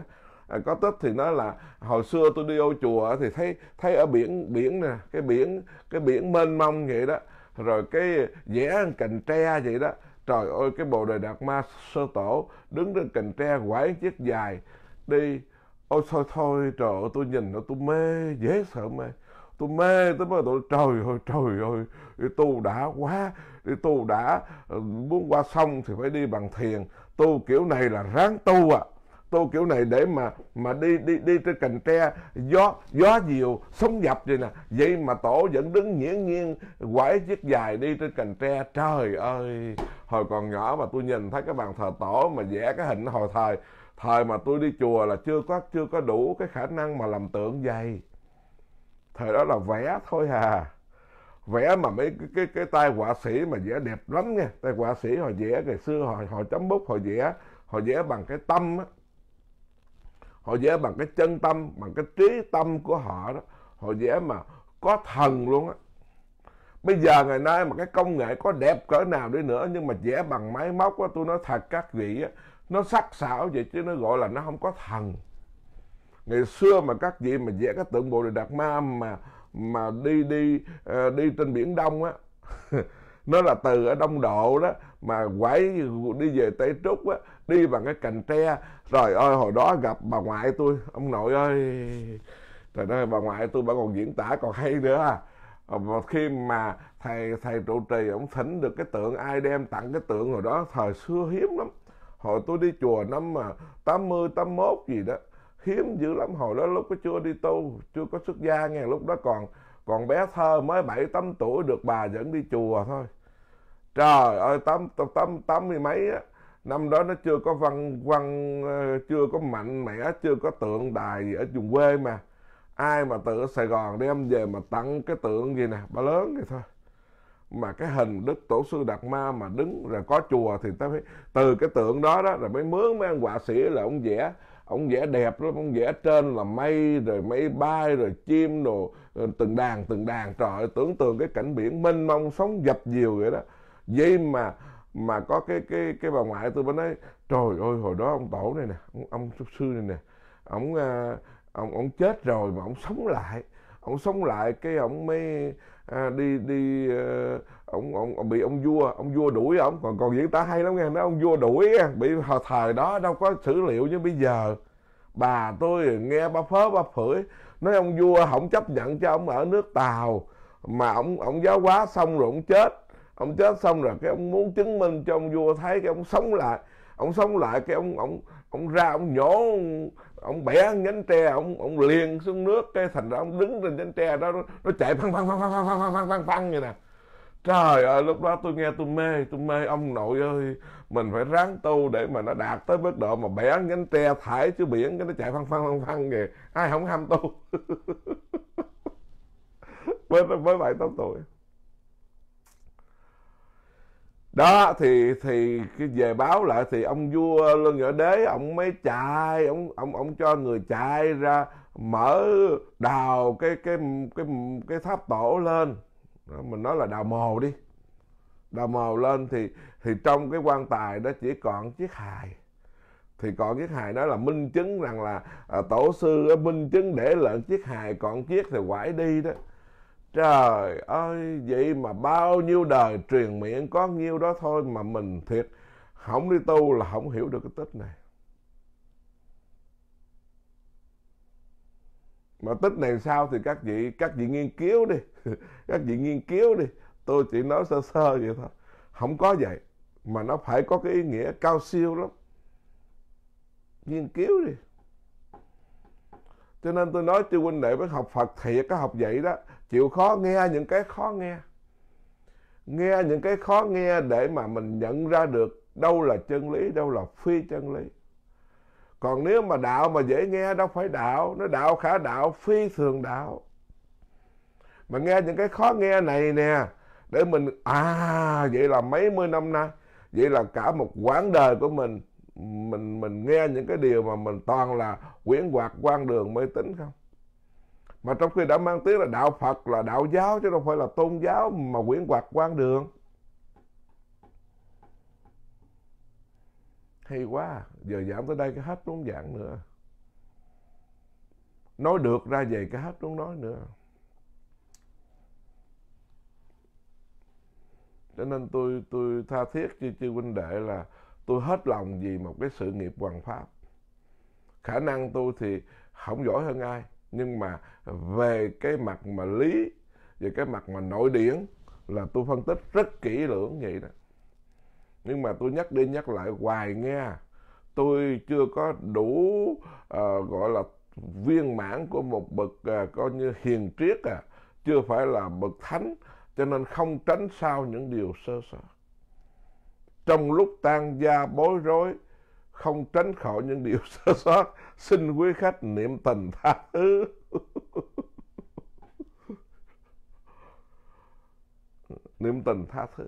à, có tết thì nói là hồi xưa tôi đi ô chùa thì thấy thấy ở biển biển nè cái biển cái biển mênh mông vậy đó rồi cái vẽ cành tre vậy đó trời ơi cái bồ đề đạt ma sơ tổ đứng trên cành tre quải chiếc dài đi ôi thôi thôi trời ơi tôi nhìn nó tôi mê dễ sợ mê tôi mê tới mới tôi trời ơi trời ơi đi tu đã quá đi tu đã muốn qua sông thì phải đi bằng thiền tu kiểu này là ráng tu à tô kiểu này để mà mà đi đi đi trên cành tre gió gió nhiều sóng dập vậy nè vậy mà tổ vẫn đứng nghiễm nhiên quải chiếc dài đi trên cành tre trời ơi hồi còn nhỏ mà tôi nhìn thấy cái bàn thờ tổ mà vẽ cái hình hồi thời thời mà tôi đi chùa là chưa có chưa có đủ cái khả năng mà làm tượng dày thời đó là vẽ thôi à vẽ mà mấy cái cái, cái tay họa sĩ mà vẽ đẹp lắm nha tay họa sĩ họ vẽ ngày xưa họ họ chấm bút họ vẽ họ vẽ bằng cái tâm á họ vẽ bằng cái chân tâm bằng cái trí tâm của họ đó họ vẽ mà có thần luôn á bây giờ ngày nay mà cái công nghệ có đẹp cỡ nào đi nữa nhưng mà vẽ bằng máy móc á tôi nói thật các vị á nó sắc sảo vậy chứ nó gọi là nó không có thần ngày xưa mà các vị mà vẽ cái tượng bồ đề đạt ma mà mà đi đi ờ, đi trên biển đông á nó là từ ở đông độ đó mà quẩy đi về tây trúc á đi bằng cái cành tre trời ơi hồi đó gặp bà ngoại tôi ông nội ơi trời ơi bà ngoại tôi bà còn diễn tả còn hay nữa à ờ, khi mà thầy thầy trụ trì ông thỉnh được cái tượng ai đem tặng cái tượng hồi đó thời xưa hiếm lắm hồi tôi đi chùa năm mà tám mươi tám mốt gì đó hiếm dữ lắm hồi đó lúc có chưa đi tu chưa có xuất gia nghe lúc đó còn còn bé thơ mới bảy tám tuổi được bà dẫn đi chùa thôi trời ơi tám tám tám mươi mấy á năm đó nó chưa có văn văn ờ, chưa có mạnh mẽ chưa có tượng đài gì ở vùng quê mà ai mà từ ở Sài Gòn đem về mà tặng cái tượng gì nè ba lớn vậy thôi mà cái hình đức tổ sư đạt ma mà đứng rồi có chùa thì ta phải từ cái tượng đó đó rồi mới mướn mấy ông họa sĩ là ông vẽ ông vẽ đẹp lắm ông vẽ trên là mây rồi mây bay rồi chim đồ ờ, từng đàn từng đàn trời tưởng tượng cái cảnh biển mênh mông sóng dập dìu vậy đó vậy mà mà có cái cái cái bà ngoại tôi mới nói trời ơi hồi đó ông tổ này nè ông, ông sư sư này nè ông ờ, ông ông chết rồi mà ông sống lại ông sống lại cái ông mới à, đi đi uh, ông, ông ông bị ông vua ông vua đuổi ông còn còn diễn tả hay lắm nghe nói ông vua đuổi bị hồi thời đó đâu có sử liệu như bây giờ bà tôi nghe ba phớ ba phửi nói ông vua không chấp nhận cho ông ở nước tàu mà ông ông giáo hóa xong rồi ông chết ông chết xong rồi cái ông muốn chứng minh cho ông vua thấy cái ông sống lại ông sống lại cái ông ông ông ra ông nhổ ông, ông bẻ nhánh tre ông ông liền xuống nước cái thành ra ông đứng trên nhánh tre đó nó, nó chạy phăng phăng phăng phăng phăng phăng phăng phăng phăng vậy nè trời ơi lúc đó tôi nghe tôi mê tôi mê ông nội ơi mình phải ráng tu để mà nó đạt tới mức độ mà bẻ nhánh tre thải chứ biển cái nó chạy phăng phăng phăng phăng kìa ai không ham tu với với bài tóc tuổi đó thì thì cái về báo lại thì ông vua lân nhỏ đế ông mới chạy ông ông ông cho người chạy ra mở đào cái cái cái cái tháp tổ lên mình nói là đào mồ đi đào mồ lên thì thì trong cái quan tài đó chỉ còn chiếc hài thì còn chiếc hài đó là minh chứng rằng là à, tổ sư minh chứng để lợn chiếc hài còn chiếc thì quải đi đó Trời ơi, vậy mà bao nhiêu đời truyền miệng có nhiêu đó thôi mà mình thiệt không đi tu là không hiểu được cái tích này. Mà tích này sao thì các vị các vị nghiên cứu đi, các vị nghiên cứu đi, tôi chỉ nói sơ sơ vậy thôi. Không có vậy, mà nó phải có cái ý nghĩa cao siêu lắm. Nghiên cứu đi. Cho nên tôi nói chư huynh đệ phải học Phật thiệt, cái học vậy đó chịu khó nghe những cái khó nghe nghe những cái khó nghe để mà mình nhận ra được đâu là chân lý đâu là phi chân lý còn nếu mà đạo mà dễ nghe đâu phải đạo nó đạo khả đạo phi thường đạo mà nghe những cái khó nghe này nè để mình à vậy là mấy mươi năm nay vậy là cả một quãng đời của mình mình mình nghe những cái điều mà mình toàn là quyển quạt quan đường mê tín không mà trong khi đã mang tiếng là đạo Phật là đạo giáo chứ đâu phải là tôn giáo mà quyển quạt quan đường hay quá giờ giảm tới đây cái hết muốn giảng nữa nói được ra về cái hết muốn nói nữa cho nên tôi tôi tha thiết chư chư huynh đệ là tôi hết lòng vì một cái sự nghiệp hoàng pháp khả năng tôi thì không giỏi hơn ai nhưng mà về cái mặt mà lý về cái mặt mà nội điển là tôi phân tích rất kỹ lưỡng vậy đó nhưng mà tôi nhắc đi nhắc lại hoài nghe tôi chưa có đủ uh, gọi là viên mãn của một bậc uh, coi như hiền triết à chưa phải là bậc thánh cho nên không tránh sao những điều sơ sơ trong lúc tan gia bối rối không tránh khỏi những điều sơ sót xin quý khách niệm tình tha thứ niệm tình tha thứ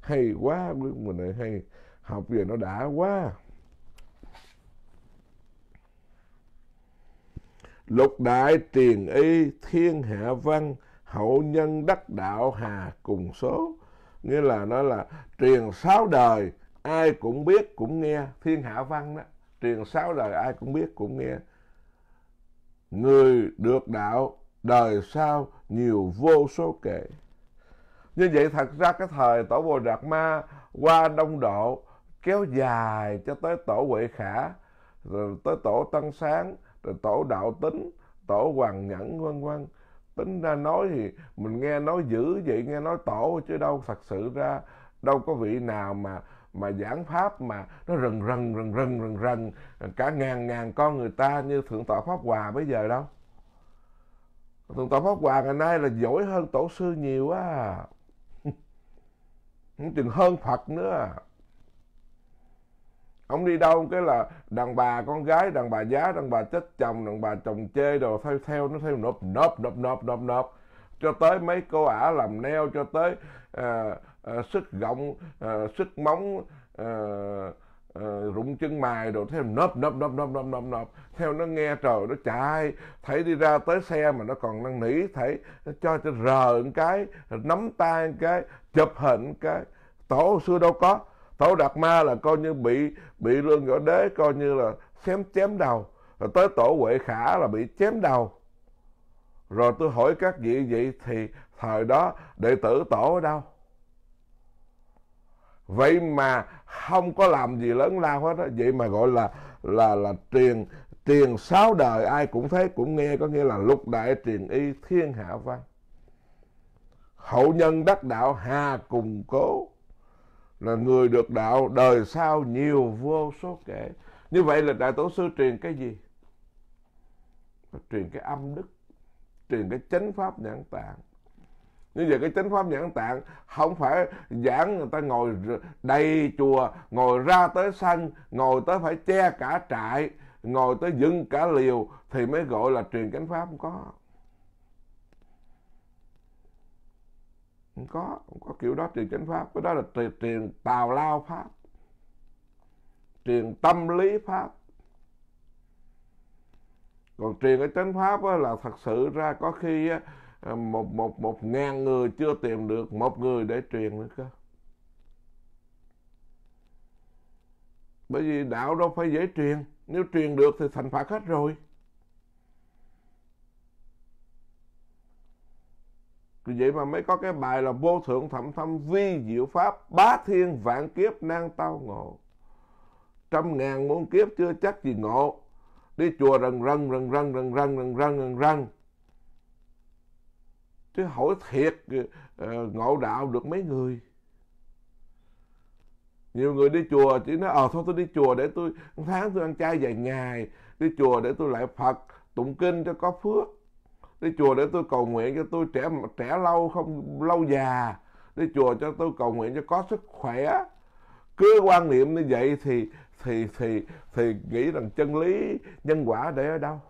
hay quá quý mình này hay học về nó đã quá lục đại tiền y thiên hạ văn hậu nhân đắc đạo hà cùng số nghĩa là nó là truyền sáu đời ai cũng biết cũng nghe thiên hạ văn đó truyền sáu đời ai cũng biết cũng nghe người được đạo đời sau nhiều vô số kể như vậy thật ra cái thời tổ bồ đạt ma qua đông độ kéo dài cho tới tổ huệ khả rồi tới tổ tân sáng rồi tổ đạo tính tổ hoàng nhẫn vân vân tính ra nói thì mình nghe nói dữ vậy nghe nói tổ chứ đâu thật sự ra đâu có vị nào mà mà giảng pháp mà nó rần rần rần rần rần rần cả ngàn ngàn con người ta như thượng tọa pháp hòa bây giờ đâu thượng tọa pháp hòa ngày nay là giỏi hơn tổ sư nhiều á chừng hơn phật nữa ông đi đâu cái là đàn bà con gái đàn bà giá đàn bà chết chồng đàn bà chồng chê đồ theo theo nó theo nộp nộp nộp nộp nộp nộp cho tới mấy cô ả làm neo cho tới à, à, sức gọng à, sức móng à, à, rụng chân mài đồ theo nộp nộp nộp nộp nộp nộp nộp theo nó nghe trời nó chạy thấy đi ra tới xe mà nó còn năn nỉ thấy nó cho cho rờ một cái nắm tay một cái chụp hình một cái tổ xưa đâu có tổ đạt ma là coi như bị bị lương võ đế coi như là xém chém đầu rồi tới tổ huệ khả là bị chém đầu rồi tôi hỏi các vị vậy thì thời đó đệ tử tổ ở đâu? Vậy mà không có làm gì lớn lao hết đó. Vậy mà gọi là là là truyền truyền sáu đời ai cũng thấy cũng nghe có nghĩa là lục đại truyền y thiên hạ văn hậu nhân đắc đạo hà cùng cố là người được đạo đời sau nhiều vô số kể như vậy là đại tổ sư truyền cái gì truyền cái âm đức truyền cái chánh pháp nhãn tạng như vậy cái chánh pháp nhãn tạng không phải giảng người ta ngồi đầy chùa ngồi ra tới sân ngồi tới phải che cả trại ngồi tới dựng cả liều thì mới gọi là truyền chánh pháp không có không có không có kiểu đó truyền chánh pháp cái đó là truyền, truyền tào lao pháp truyền tâm lý pháp còn truyền cái chánh pháp là thật sự ra có khi à, một một một ngàn người chưa tìm được một người để truyền nữa cơ bởi vì đạo đâu phải dễ truyền nếu truyền được thì thành phật hết rồi vì vậy mà mới có cái bài là vô thượng thậm thâm vi diệu pháp bá thiên vạn kiếp nan tao ngộ trăm ngàn muôn kiếp chưa chắc gì ngộ đi chùa rần rần rần rần rần rần rần rần rần rần chứ hỏi thiệt ờ, ngộ đạo được mấy người nhiều người đi chùa chỉ nói ờ thôi tôi đi chùa để tôi tháng tôi ăn chay vài ngày đi chùa để tôi lại phật tụng kinh cho có phước đi chùa để tôi cầu nguyện cho tôi trẻ trẻ lâu không lâu già đi chùa cho tôi cầu nguyện cho có sức khỏe cứ quan niệm như vậy thì thì thì thì nghĩ rằng chân lý nhân quả để ở đâu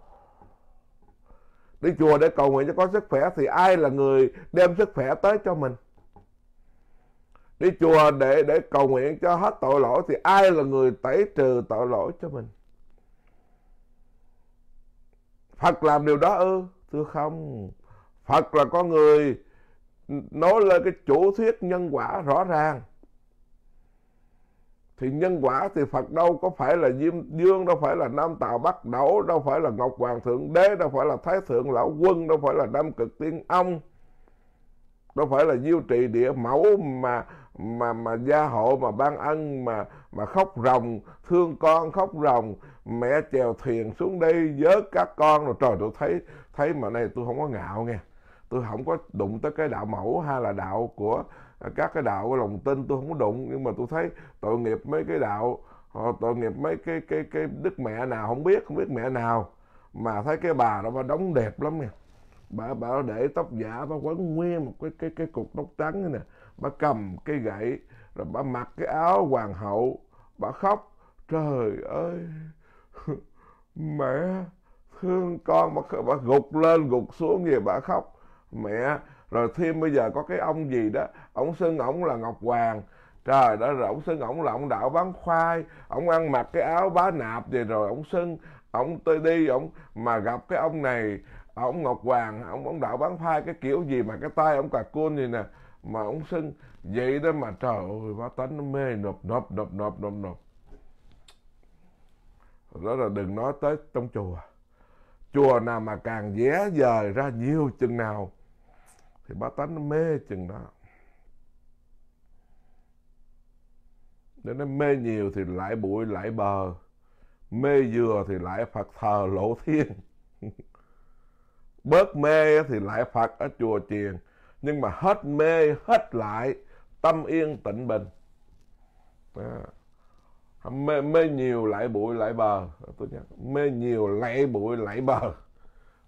đi chùa để cầu nguyện cho có sức khỏe thì ai là người đem sức khỏe tới cho mình đi chùa để để cầu nguyện cho hết tội lỗi thì ai là người tẩy trừ tội lỗi cho mình phật làm điều đó ư thưa không phật là con người nói lên cái chủ thuyết nhân quả rõ ràng thì nhân quả thì Phật đâu có phải là Diêm Dương đâu phải là Nam Tào Bắc Đẩu đâu phải là Ngọc Hoàng Thượng Đế đâu phải là Thái Thượng Lão Quân đâu phải là Nam Cực Tiên Ông đâu phải là diêu trì địa mẫu mà mà mà gia hộ mà ban ân mà mà khóc rồng thương con khóc rồng mẹ chèo thuyền xuống đây vớt các con rồi trời tôi thấy thấy mà này tôi không có ngạo nghe tôi không có đụng tới cái đạo mẫu hay là đạo của Ờ, các cái đạo của lòng tin tôi không có đụng nhưng mà tôi thấy tội nghiệp mấy cái đạo ờ, tội nghiệp mấy cái cái cái đức mẹ nào không biết không biết mẹ nào mà thấy cái bà đó bà đóng đẹp lắm nè bà bà để tóc giả bà quấn nguyên một cái cái cái cục tóc trắng này nè bà cầm cái gậy rồi bà mặc cái áo hoàng hậu bà khóc trời ơi mẹ thương con bà, bà gục lên gục xuống gì bà khóc mẹ rồi thêm bây giờ có cái ông gì đó ổng xưng ổng là ngọc hoàng trời đó rồi ổng xưng ổng là ổng đạo bán khoai ổng ăn mặc cái áo bá nạp gì rồi ổng xưng ổng tôi đi ổng mà gặp cái ông này ổng ngọc hoàng ổng ổng đạo bán khoai cái kiểu gì mà cái tay ổng cà côn gì nè mà ổng xưng vậy đó mà trời ơi bá tánh nó mê nộp nộp nộp nộp nộp nộp đó là đừng nói tới trong chùa chùa nào mà càng vẽ dời ra nhiều chừng nào thì bá tánh nó mê chừng đó Nếu nó mê nhiều thì lại bụi lại bờ Mê dừa thì lại Phật thờ lộ thiên Bớt mê thì lại Phật ở chùa chiền Nhưng mà hết mê hết lại Tâm yên tịnh bình à. mê, mê nhiều lại bụi lại bờ Tôi nhắc, Mê nhiều lại bụi lại bờ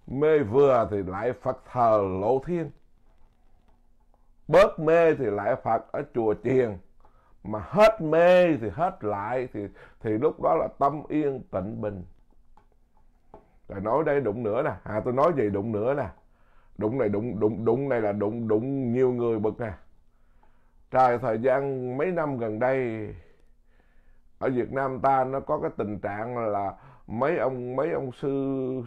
Mê vừa thì lại Phật thờ lộ thiên Bớt mê thì lại Phật ở chùa chiền mà hết mê thì hết lại thì thì lúc đó là tâm yên tịnh bình rồi nói đây đụng nữa nè à tôi nói gì đụng nữa nè đụng này đụng đụng đụng này là đụng đụng nhiều người bực nè trời thời gian mấy năm gần đây ở Việt Nam ta nó có cái tình trạng là mấy ông mấy ông sư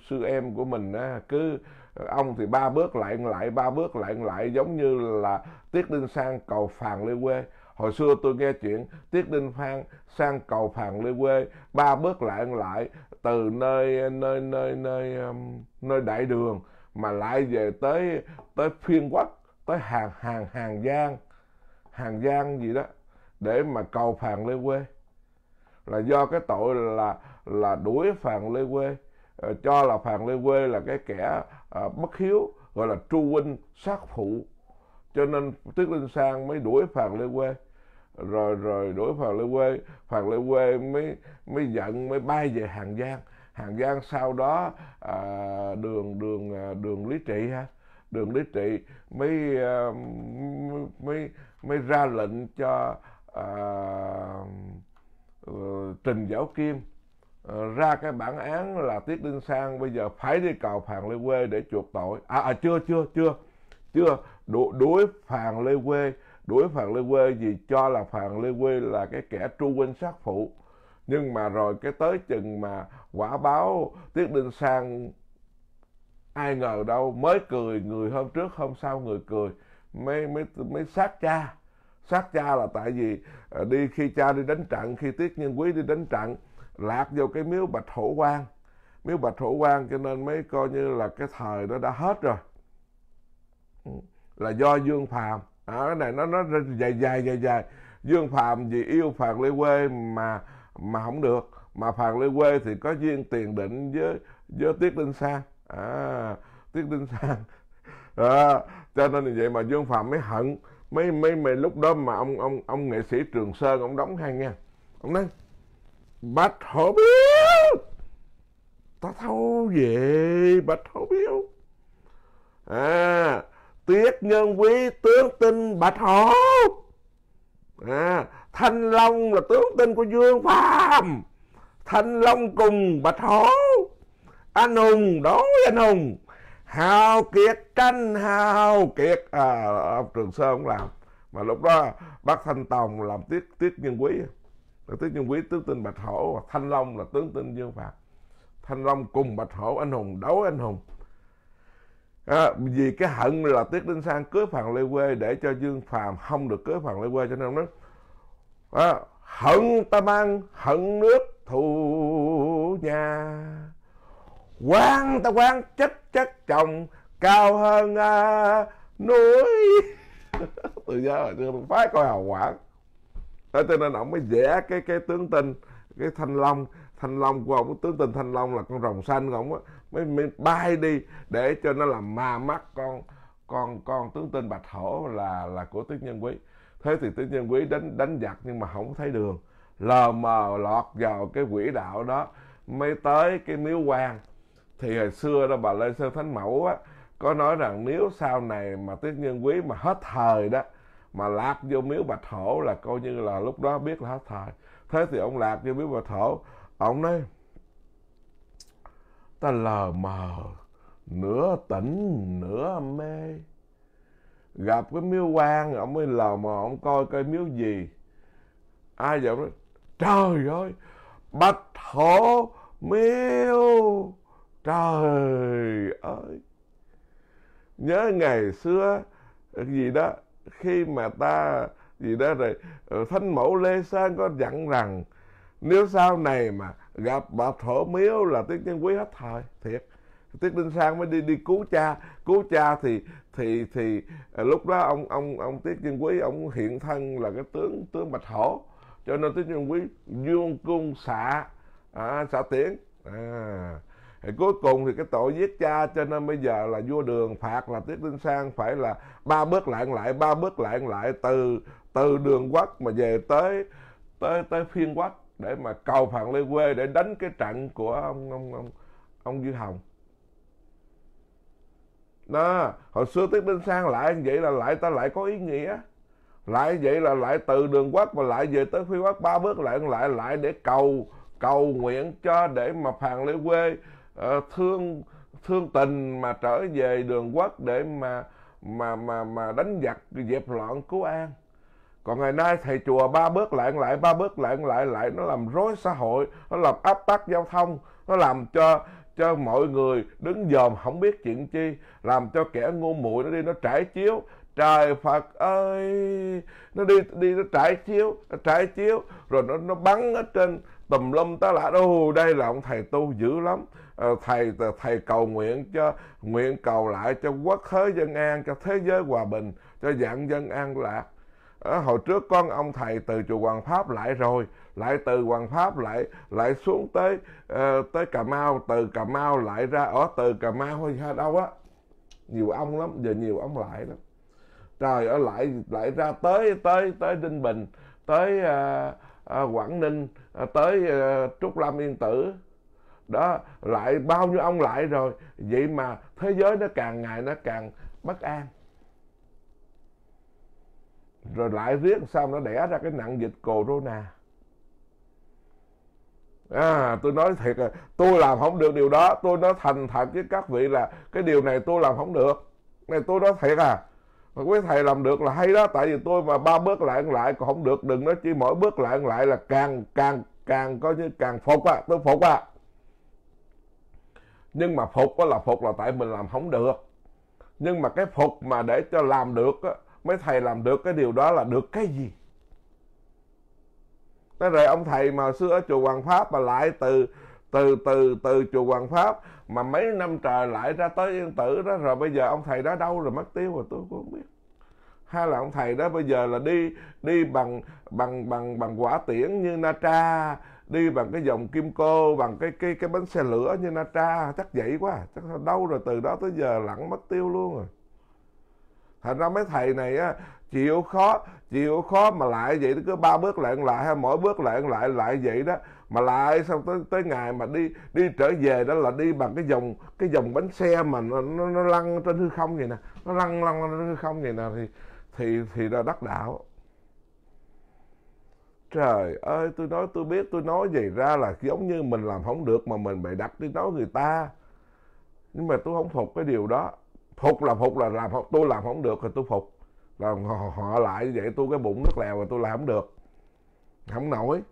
sư em của mình á, cứ ông thì ba bước lại lại ba bước lại lại giống như là tiết đinh sang cầu phàn lê quê hồi xưa tôi nghe chuyện tiết đinh phan sang cầu phàn lê quê ba bước lại lại từ nơi nơi nơi nơi um, nơi đại đường mà lại về tới tới phiên quốc tới hàng hàng hàng giang hàng giang gì đó để mà cầu phàn lê quê là do cái tội là là đuổi phàn lê quê ờ, cho là phàn lê quê là cái kẻ à, bất hiếu gọi là tru huynh sát phụ cho nên tiết linh sang mới đuổi phàn lê quê rồi rồi đuổi Hoàng Lê Quê Hoàng Lê Quê mới mới giận mới bay về Hàng Giang Hàng Giang sau đó à, đường đường à, đường Lý Trị ha đường Lý Trị mới à, mới mới ra lệnh cho à, ờ, Trình Giảo Kim à, ra cái bản án là Tiết Đinh Sang bây giờ phải đi cầu Hoàng Lê Quê để chuộc tội à, à chưa chưa chưa chưa đuổi Hoàng Lê Quê đuổi Phạm Lê Quê vì cho là Phạm Lê Quê là cái kẻ tru quân sát phụ nhưng mà rồi cái tới chừng mà quả báo Tiết Đinh Sang ai ngờ đâu mới cười người hôm trước hôm sau người cười mới mới mới sát cha sát cha là tại vì ờ, đi khi cha đi đánh trận khi Tiết Nhân Quý đi đánh trận lạc vô cái miếu Bạch Hổ Quan miếu Bạch Hổ Quan cho nên mới coi như là cái thời đó đã hết rồi ừ, là do Dương Phàm à, cái này nó nó dài dài dài dài dương phạm vì yêu phàn lê quê mà mà không được mà phàn lê quê thì có duyên tiền định với với tiết linh sang à tiết linh sang à, cho nên là vậy mà dương phạm mới hận mấy mấy mấy lúc đó mà ông ông ông nghệ sĩ trường sơn ông đóng hay nha ông nói bạch hổ biếu ta thâu về bạch hổ biếu à tuyết nhân quý tướng tinh bạch hổ à, thanh long là tướng tinh của dương phàm thanh long cùng bạch hổ anh hùng đối anh hùng hào kiệt tranh hào kiệt à, ông trường sơn cũng làm mà lúc đó bác thanh tòng làm tiết tiết nhân quý tiết nhân quý tướng tinh bạch hổ và thanh long là tướng tinh dương phàm thanh long cùng bạch hổ anh hùng đấu anh hùng à, vì cái hận là tiết đinh sang cưới phần lê quê để cho dương phàm không được cưới phần lê quê cho nên nó à, hận ta ăn hận nước thù nhà quan ta quan chất chất chồng cao hơn à, núi từ giờ là phải coi hào quảng cho nên ông mới vẽ cái cái tướng tinh cái thanh long thanh long của ông tướng tên thanh long là con rồng xanh của ông á mới, mới bay đi để cho nó làm ma mắt con con con tướng tên bạch hổ là là của tướng nhân quý thế thì tướng nhân quý đánh đánh giặc nhưng mà không thấy đường lờ mờ lọt vào cái quỹ đạo đó mới tới cái miếu quan thì hồi xưa đó bà lê sơn thánh mẫu á có nói rằng nếu sau này mà tiết nhân quý mà hết thời đó mà lạc vô miếu bạch hổ là coi như là lúc đó biết là hết thời thế thì ông lạc vô miếu bạch hổ ông nói ta lờ mờ nửa tỉnh nửa mê gặp cái miếu quan ông mới lờ mờ ông coi cái miếu gì ai vậy nói trời ơi bạch hổ miếu trời ơi nhớ ngày xưa gì đó khi mà ta gì đó rồi ờ, thánh mẫu lê sang có dặn rằng nếu sau này mà gặp bà thổ miếu là tiết nhân quý hết thời thiệt tiết Linh sang mới đi đi cứu cha cứu cha thì thì thì à, lúc đó ông ông ông tiết nhân quý ông hiện thân là cái tướng tướng bạch hổ cho nên tiết nhân quý dương cung xạ à, xạ tiễn. à. Thì cuối cùng thì cái tội giết cha cho nên bây giờ là vua đường phạt là tiết Linh sang phải là ba bước lạng lại ba bước lạng lại từ từ đường quách mà về tới tới tới phiên quách để mà cầu Phạm Lê Quê để đánh cái trận của ông ông ông ông Duy Hồng đó hồi xưa Tiết Minh Sang lại như vậy là lại ta lại có ý nghĩa lại vậy là lại từ đường quát mà lại về tới phi quát ba bước lại lại lại để cầu cầu nguyện cho để mà Phạm Lê Quê uh, thương thương tình mà trở về đường quát để mà mà mà mà đánh giặc dẹp loạn cứu an còn ngày nay thầy chùa ba bước lại lại ba bước lại lại lại nó làm rối xã hội nó làm áp tắc giao thông nó làm cho cho mọi người đứng dòm không biết chuyện chi làm cho kẻ ngu muội nó đi nó trải chiếu trời phật ơi nó đi đi nó trải chiếu nó trải chiếu rồi nó nó bắn ở trên tùm lum ta lạ ô đây là ông thầy tu dữ lắm ờ, thầy thầy cầu nguyện cho nguyện cầu lại cho quốc thế dân an cho thế giới hòa bình cho dạng dân an lạc à, hồi trước con ông thầy từ chùa Hoàng Pháp lại rồi lại từ Hoàng Pháp lại lại xuống tới uh, tới Cà Mau từ Cà Mau lại ra ở từ Cà Mau hay ra đâu á nhiều ông lắm giờ nhiều ông lại lắm trời ở lại lại ra tới tới tới Ninh Bình tới uh, uh, Quảng Ninh uh, tới uh, Trúc Lâm Yên Tử đó lại bao nhiêu ông lại rồi vậy mà thế giới nó càng ngày nó càng bất an rồi lại riết xong nó đẻ ra cái nặng dịch corona à, tôi nói thiệt là tôi làm không được điều đó tôi nói thành thật với các vị là cái điều này tôi làm không được này tôi nói thiệt à mà quý thầy làm được là hay đó tại vì tôi mà ba bước lại lại còn không được đừng nói chi mỗi bước lại lại là càng càng càng coi như càng phục à tôi phục à nhưng mà phục đó là phục là tại mình làm không được nhưng mà cái phục mà để cho làm được á mấy thầy làm được cái điều đó là được cái gì thế rồi ông thầy mà xưa ở chùa Hoàng Pháp mà lại từ từ từ từ chùa Hoàng Pháp mà mấy năm trời lại ra tới Yên Tử đó rồi bây giờ ông thầy đó đâu rồi mất tiêu rồi tôi cũng không biết hay là ông thầy đó bây giờ là đi đi bằng bằng bằng bằng quả tiễn như Na Tra đi bằng cái dòng kim cô bằng cái cái cái bánh xe lửa như Na Tra chắc vậy quá chắc đâu rồi từ đó tới giờ lẳng mất tiêu luôn rồi thành ra mấy thầy này á, chịu khó chịu khó mà lại vậy cứ ba bước lại lại hay mỗi bước lại lại lại vậy đó mà lại xong tới tới ngày mà đi đi trở về đó là đi bằng cái dòng cái dòng bánh xe mà nó nó, nó lăn trên hư không vậy nè nó lăn lăn trên hư không vậy nè thì thì thì là đắc đạo trời ơi tôi nói tôi biết tôi nói vậy ra là giống như mình làm không được mà mình bày đặt đi nói người ta nhưng mà tôi không phục cái điều đó phục là phục là làm tôi làm không được thì tôi phục là họ, họ lại như vậy tôi cái bụng nước lèo rồi tôi làm không được không nổi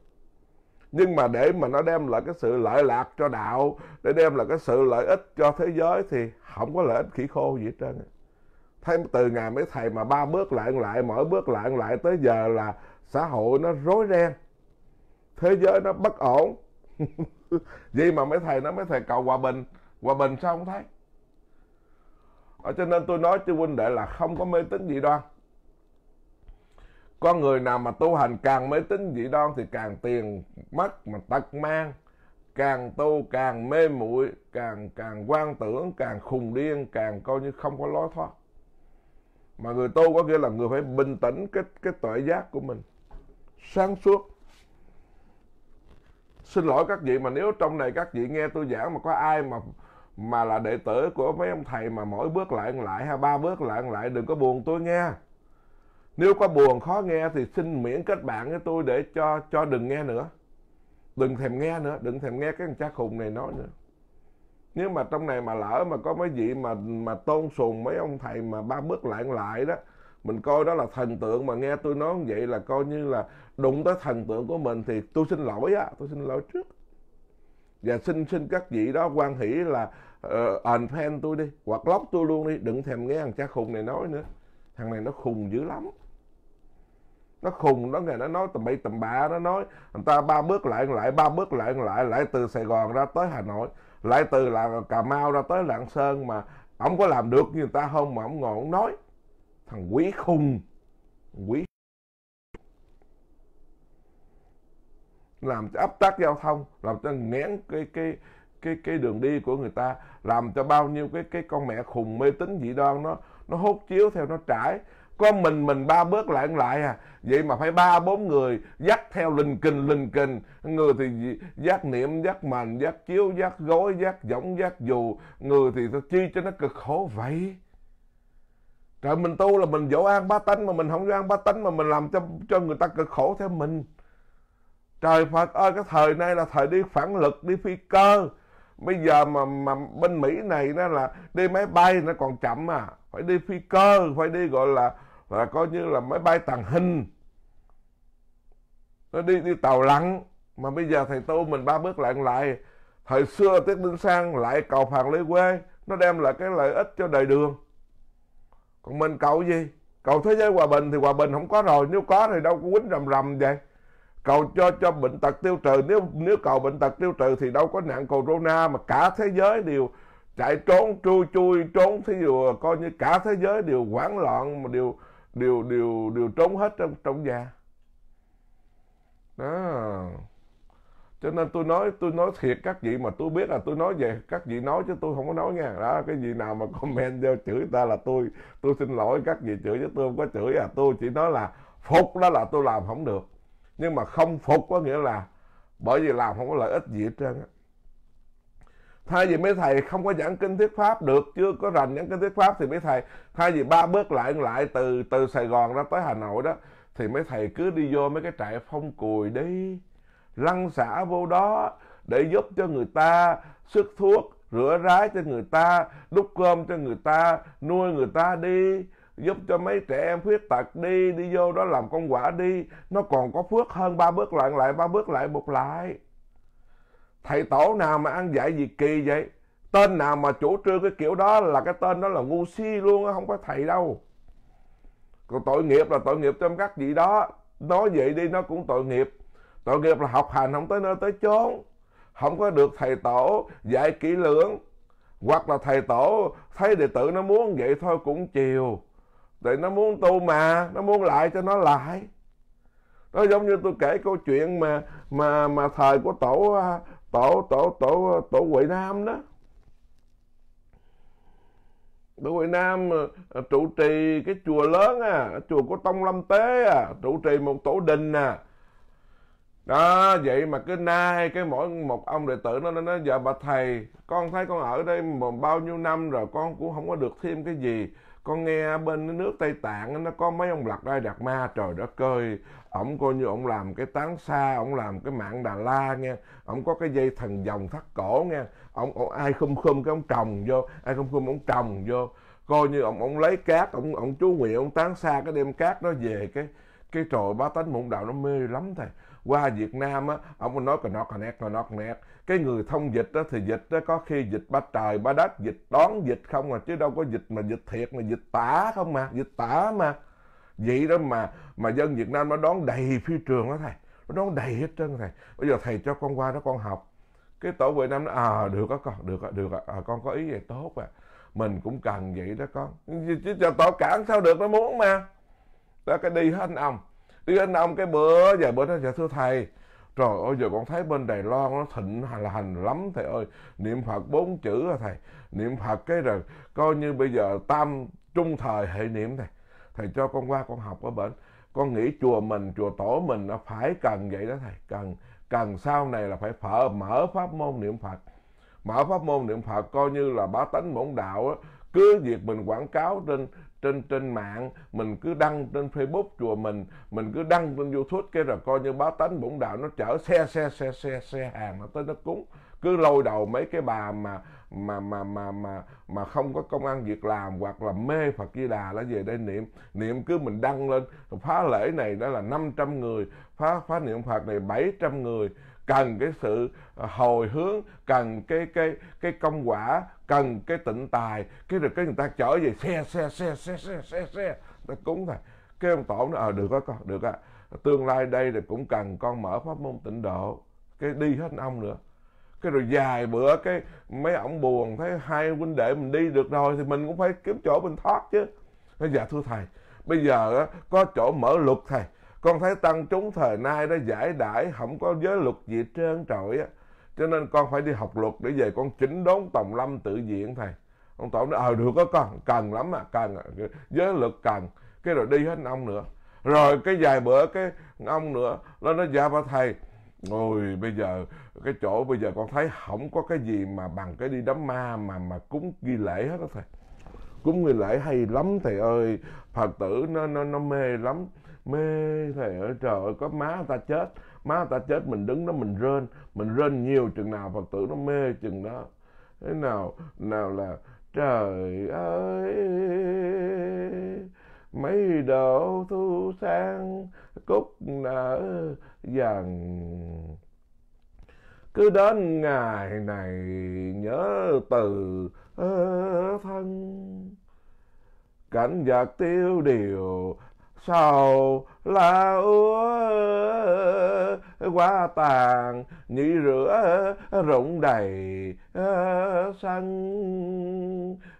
nhưng mà để mà nó đem lại cái sự lợi lạc cho đạo để đem lại cái sự lợi ích cho thế giới thì không có lợi ích khỉ khô gì hết trơn thấy từ ngày mấy thầy mà ba bước lại lại mỗi bước lại lại tới giờ là xã hội nó rối ren thế giới nó bất ổn vậy mà mấy thầy nó mấy thầy cầu hòa bình hòa bình sao không thấy ở cho nên tôi nói cho huynh đệ là không có mê tín dị đoan con người nào mà tu hành càng mê tín dị đoan thì càng tiền mất mà tật mang càng tu càng mê muội càng càng quan tưởng càng khùng điên càng coi như không có lối thoát mà người tu có nghĩa là người phải bình tĩnh cái cái tuệ giác của mình sáng suốt xin lỗi các vị mà nếu trong này các vị nghe tôi giảng mà có ai mà mà là đệ tử của mấy ông thầy mà mỗi bước lại lại ha ba bước lại lại đừng có buồn tôi nghe nếu có buồn khó nghe thì xin miễn kết bạn với tôi để cho cho đừng nghe nữa đừng thèm nghe nữa đừng thèm nghe cái thằng cha khùng này nói nữa nếu mà trong này mà lỡ mà có mấy vị mà mà tôn sùng mấy ông thầy mà ba bước lại lại đó mình coi đó là thần tượng mà nghe tôi nói như vậy là coi như là đụng tới thần tượng của mình thì tôi xin lỗi á tôi xin lỗi trước và dạ, xin xin các vị đó quan hỷ là ờn uh, fan tôi đi hoặc block tôi luôn đi đừng thèm nghe thằng cha khùng này nói nữa thằng này nó khùng dữ lắm nó khùng nó ngày nó nói tầm bậy tầm bạ nó nói người ta ba bước lại lại ba bước lại lại lại từ sài gòn ra tới hà nội lại từ là cà mau ra tới lạng sơn mà ông có làm được như người ta không mà ông ngồi ông nói thằng quỷ khùng quỷ làm cho áp tác giao thông làm cho nghẽn cái cái cái cái đường đi của người ta làm cho bao nhiêu cái cái con mẹ khùng mê tín dị đoan nó nó hốt chiếu theo nó trải có mình mình ba bước lại lại à vậy mà phải ba bốn người dắt theo linh kình linh kình người thì dắt niệm dắt mền dắt chiếu dắt gối dắt võng dắt dù người thì chi cho nó cực khổ vậy trời mình tu là mình dỗ an ba tánh mà mình không dỗ an ba tánh mà mình làm cho cho người ta cực khổ theo mình trời phật ơi cái thời nay là thời đi phản lực đi phi cơ bây giờ mà mà bên mỹ này nó là đi máy bay nó còn chậm à phải đi phi cơ phải đi gọi là là coi như là máy bay tàng hình nó đi đi tàu lặn mà bây giờ thầy tu mình ba bước lại lại thời xưa tiết đinh sang lại cầu phàn lê quê nó đem lại cái lợi ích cho đời đường còn mình cầu gì cầu thế giới hòa bình thì hòa bình không có rồi nếu có thì đâu có quýnh rầm rầm vậy cầu cho cho bệnh tật tiêu trừ nếu nếu cầu bệnh tật tiêu trừ thì đâu có nạn corona mà cả thế giới đều chạy trốn chui chui trốn thí dụ coi như cả thế giới đều hoảng loạn mà đều đều đều đều trốn hết trong trong nhà đó cho nên tôi nói tôi nói thiệt các vị mà tôi biết là tôi nói về các vị nói chứ tôi không có nói nha đó cái gì nào mà comment vô chửi ta là tôi tôi xin lỗi các vị chửi chứ tôi không có chửi à tôi chỉ nói là phục đó là tôi làm không được nhưng mà không phục có nghĩa là bởi vì làm không có lợi ích gì hết trơn á thay vì mấy thầy không có giảng kinh thuyết pháp được chưa có rành giảng kinh thuyết pháp thì mấy thầy thay vì ba bước lại lại từ từ sài gòn ra tới hà nội đó thì mấy thầy cứ đi vô mấy cái trại phong cùi đi lăn xả vô đó để giúp cho người ta sức thuốc rửa rái cho người ta đút cơm cho người ta nuôi người ta đi giúp cho mấy trẻ em khuyết tật đi đi vô đó làm công quả đi nó còn có phước hơn ba bước lặn lại ba bước lại một lại thầy tổ nào mà ăn dạy gì kỳ vậy tên nào mà chủ trương cái kiểu đó là cái tên đó là ngu si luôn á không có thầy đâu còn tội nghiệp là tội nghiệp trong các gì đó nói vậy đi nó cũng tội nghiệp tội nghiệp là học hành không tới nơi tới chốn không có được thầy tổ dạy kỹ lưỡng hoặc là thầy tổ thấy đệ tử nó muốn vậy thôi cũng chiều Tại nó muốn tu mà, nó muốn lại cho nó lại. Nó giống như tôi kể câu chuyện mà mà mà thời của tổ à, tổ tổ tổ tổ Huệ Nam đó. Tổ Huệ Nam à, à, trụ trì cái chùa lớn à, chùa của Tông Lâm Tế à, trụ trì một tổ đình à đó vậy mà cứ nay cái mỗi một ông đệ tử nó nó giờ dạ bà thầy con thấy con ở đây mà bao nhiêu năm rồi con cũng không có được thêm cái gì con nghe bên nước tây tạng nó có mấy ông lạc đai đạt ma trời đất cơi, ổng coi như ổng làm cái tán xa ổng làm cái mạng đà la nghe ổng có cái dây thần dòng thắt cổ nghe ổng ai khum khum cái ông trồng vô ai khum khum ông trồng vô coi như ổng ổng lấy cát ổng ổng chú nguyện ổng tán xa cái đem cát nó về cái cái trời bá tánh mộng đạo nó mê lắm thầy qua việt nam á ổng nói cà nọt cà nẹt cà nọt cà nẹt cái người thông dịch đó thì dịch đó có khi dịch ba trời ba đất dịch đón dịch không mà chứ đâu có dịch mà dịch thiệt mà dịch tả không mà dịch tả mà vậy đó mà mà dân Việt Nam nó đón đầy phi trường đó thầy nó đón đầy hết trơn thầy bây giờ thầy cho con qua đó con học cái tổ Việt Nam nó à được đó con được đó, được đó. À, ờ, con có ý vậy tốt à mình cũng cần vậy đó con chứ cho tổ cản sao được nó muốn mà đó cái đi hết anh ông đi hết anh ông cái bữa giờ bữa nó giờ dạ thưa thầy Trời ơi giờ con thấy bên Đài Loan nó thịnh là hành lắm thầy ơi Niệm Phật bốn chữ à thầy Niệm Phật cái rồi coi như bây giờ tam trung thời hệ niệm thầy Thầy cho con qua con học ở bệnh Con nghĩ chùa mình, chùa tổ mình nó phải cần vậy đó thầy Cần cần sau này là phải phở, mở pháp môn niệm Phật Mở pháp môn niệm Phật coi như là bá tánh bổn đạo á Cứ việc mình quảng cáo trên trên trên mạng mình cứ đăng trên facebook chùa mình mình cứ đăng trên youtube cái rồi coi như báo tánh bổn đạo nó chở xe xe xe xe xe hàng nó tới nó cúng cứ lôi đầu mấy cái bà mà mà mà mà mà mà không có công ăn việc làm hoặc là mê Phật Di Đà nó về đây niệm niệm cứ mình đăng lên phá lễ này đó là 500 người phá phá niệm Phật này 700 người cần cái sự hồi hướng cần cái cái cái công quả cần cái tịnh tài cái được cái người ta chở về xe xe xe xe xe xe xe ta cúng thầy cái ông tổ nó ờ à, được đó con được ạ à. tương lai đây thì cũng cần con mở pháp môn tịnh độ cái đi hết ông nữa cái rồi dài bữa cái mấy ông buồn thấy hai huynh đệ mình đi được rồi thì mình cũng phải kiếm chỗ mình thoát chứ nói dạ thưa thầy bây giờ á, có chỗ mở luật thầy con thấy tăng chúng thời nay đã giải đãi không có giới luật gì trơn trọi á cho nên con phải đi học luật để về con chỉnh đốn tòng lâm tự diện thầy ông tổ nói ờ được có con cần lắm à cần à. giới luật cần cái rồi đi hết ông nữa rồi cái vài bữa cái ông nữa nó nói dạ ba thầy ôi bây giờ cái chỗ bây giờ con thấy không có cái gì mà bằng cái đi đám ma mà mà cúng ghi lễ hết đó thầy cúng ghi lễ hay lắm thầy ơi phật tử nó nó nó mê lắm mê thầy ơi trời ơi có má ta chết má ta chết mình đứng đó mình rên mình rên nhiều chừng nào phật tử nó mê chừng đó thế nào nào là trời ơi mấy độ thu sang cúc nở dần cứ đến ngày này nhớ từ thân cảnh vật tiêu điều sầu là úa quá tàn như rửa rụng đầy sân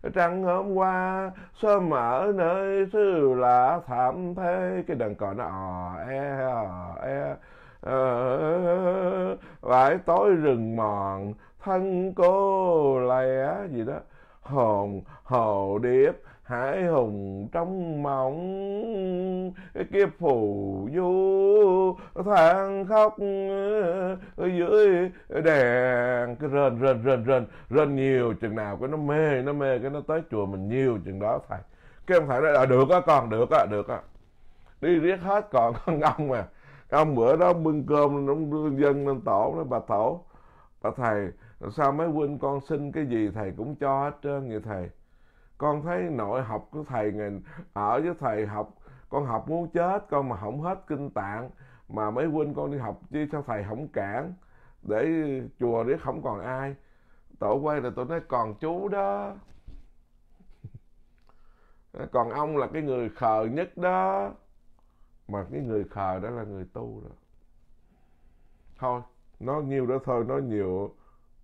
ờ, trăng hôm qua sớm ở nơi xứ lạ thảm thế cái đàn cò nó ò e ò e ờ. vải tối rừng mòn thân cô lẻ gì đó hồn hồ điệp hải hùng trong mộng kiếp phù du than khóc ờ, dưới đèn cái rên rên rên rên rên nhiều chừng nào cái nó mê nó mê cái nó tới chùa mình nhiều chừng đó thầy cái ông thầy nói là ờ, được á con được á được á đi riết hết còn con ông mà ông bữa đó bưng cơm ông dân lên tổ nói bà tổ bà thầy sao mấy huynh con xin cái gì thầy cũng cho hết trơn vậy thầy con thấy nội học của thầy ngành ở với thầy học con học muốn chết con mà không hết kinh tạng mà mấy huynh con đi học chứ sao thầy không cản để chùa để không còn ai tổ quay là tôi nói còn chú đó còn ông là cái người khờ nhất đó mà cái người khờ đó là người tu rồi thôi nói nhiều đó thôi nói nhiều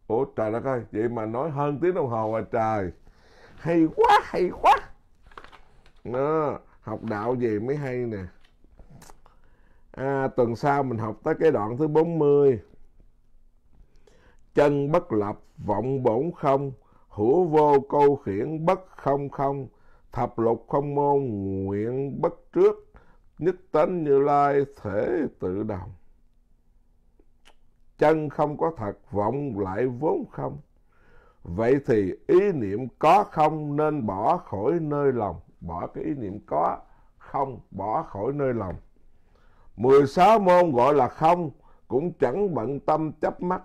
ủa trời đất ơi vậy mà nói hơn tiếng đồng hồ à trời hay quá hay quá nó học đạo gì mới hay nè à, tuần sau mình học tới cái đoạn thứ 40 chân bất lập vọng bổn không hữu vô câu khiển bất không không thập lục không môn nguyện bất trước nhất tánh như lai thể tự đồng chân không có thật vọng lại vốn không Vậy thì ý niệm có không nên bỏ khỏi nơi lòng. Bỏ cái ý niệm có không bỏ khỏi nơi lòng. 16 môn gọi là không cũng chẳng bận tâm chấp mắt.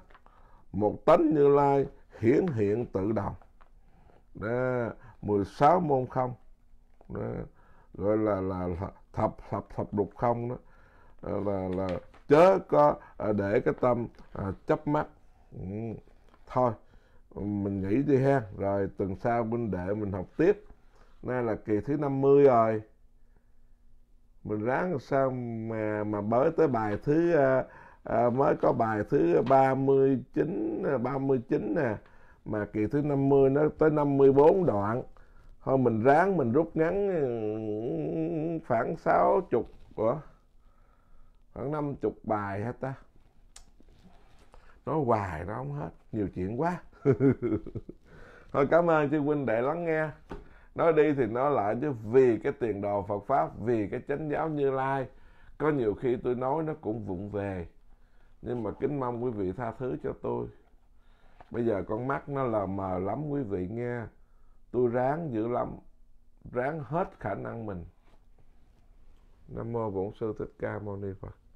Một tánh như lai hiển hiện tự động. Đó, 16 môn không. Đó, gọi là, là, là thập thập thập lục không đó là là chớ có à, để cái tâm à, chấp mắt ừ. thôi mình nghĩ đi ha rồi tuần sau huynh đệ mình học tiếp nay là kỳ thứ 50 rồi mình ráng sao mà mà mới tới bài thứ à, à, mới có bài thứ 39 39 à, nè mà kỳ thứ 50 nó tới 54 đoạn thôi mình ráng mình rút ngắn ừ, khoảng 60 của khoảng 50 bài hết ta nói hoài nó không hết nhiều chuyện quá thôi cảm ơn chư huynh đệ lắng nghe nói đi thì nói lại chứ vì cái tiền đồ phật pháp vì cái chánh giáo như lai có nhiều khi tôi nói nó cũng vụng về nhưng mà kính mong quý vị tha thứ cho tôi bây giờ con mắt nó lờ mờ lắm quý vị nghe tôi ráng dữ lắm ráng hết khả năng mình nam mô bổn sư thích ca mâu ni phật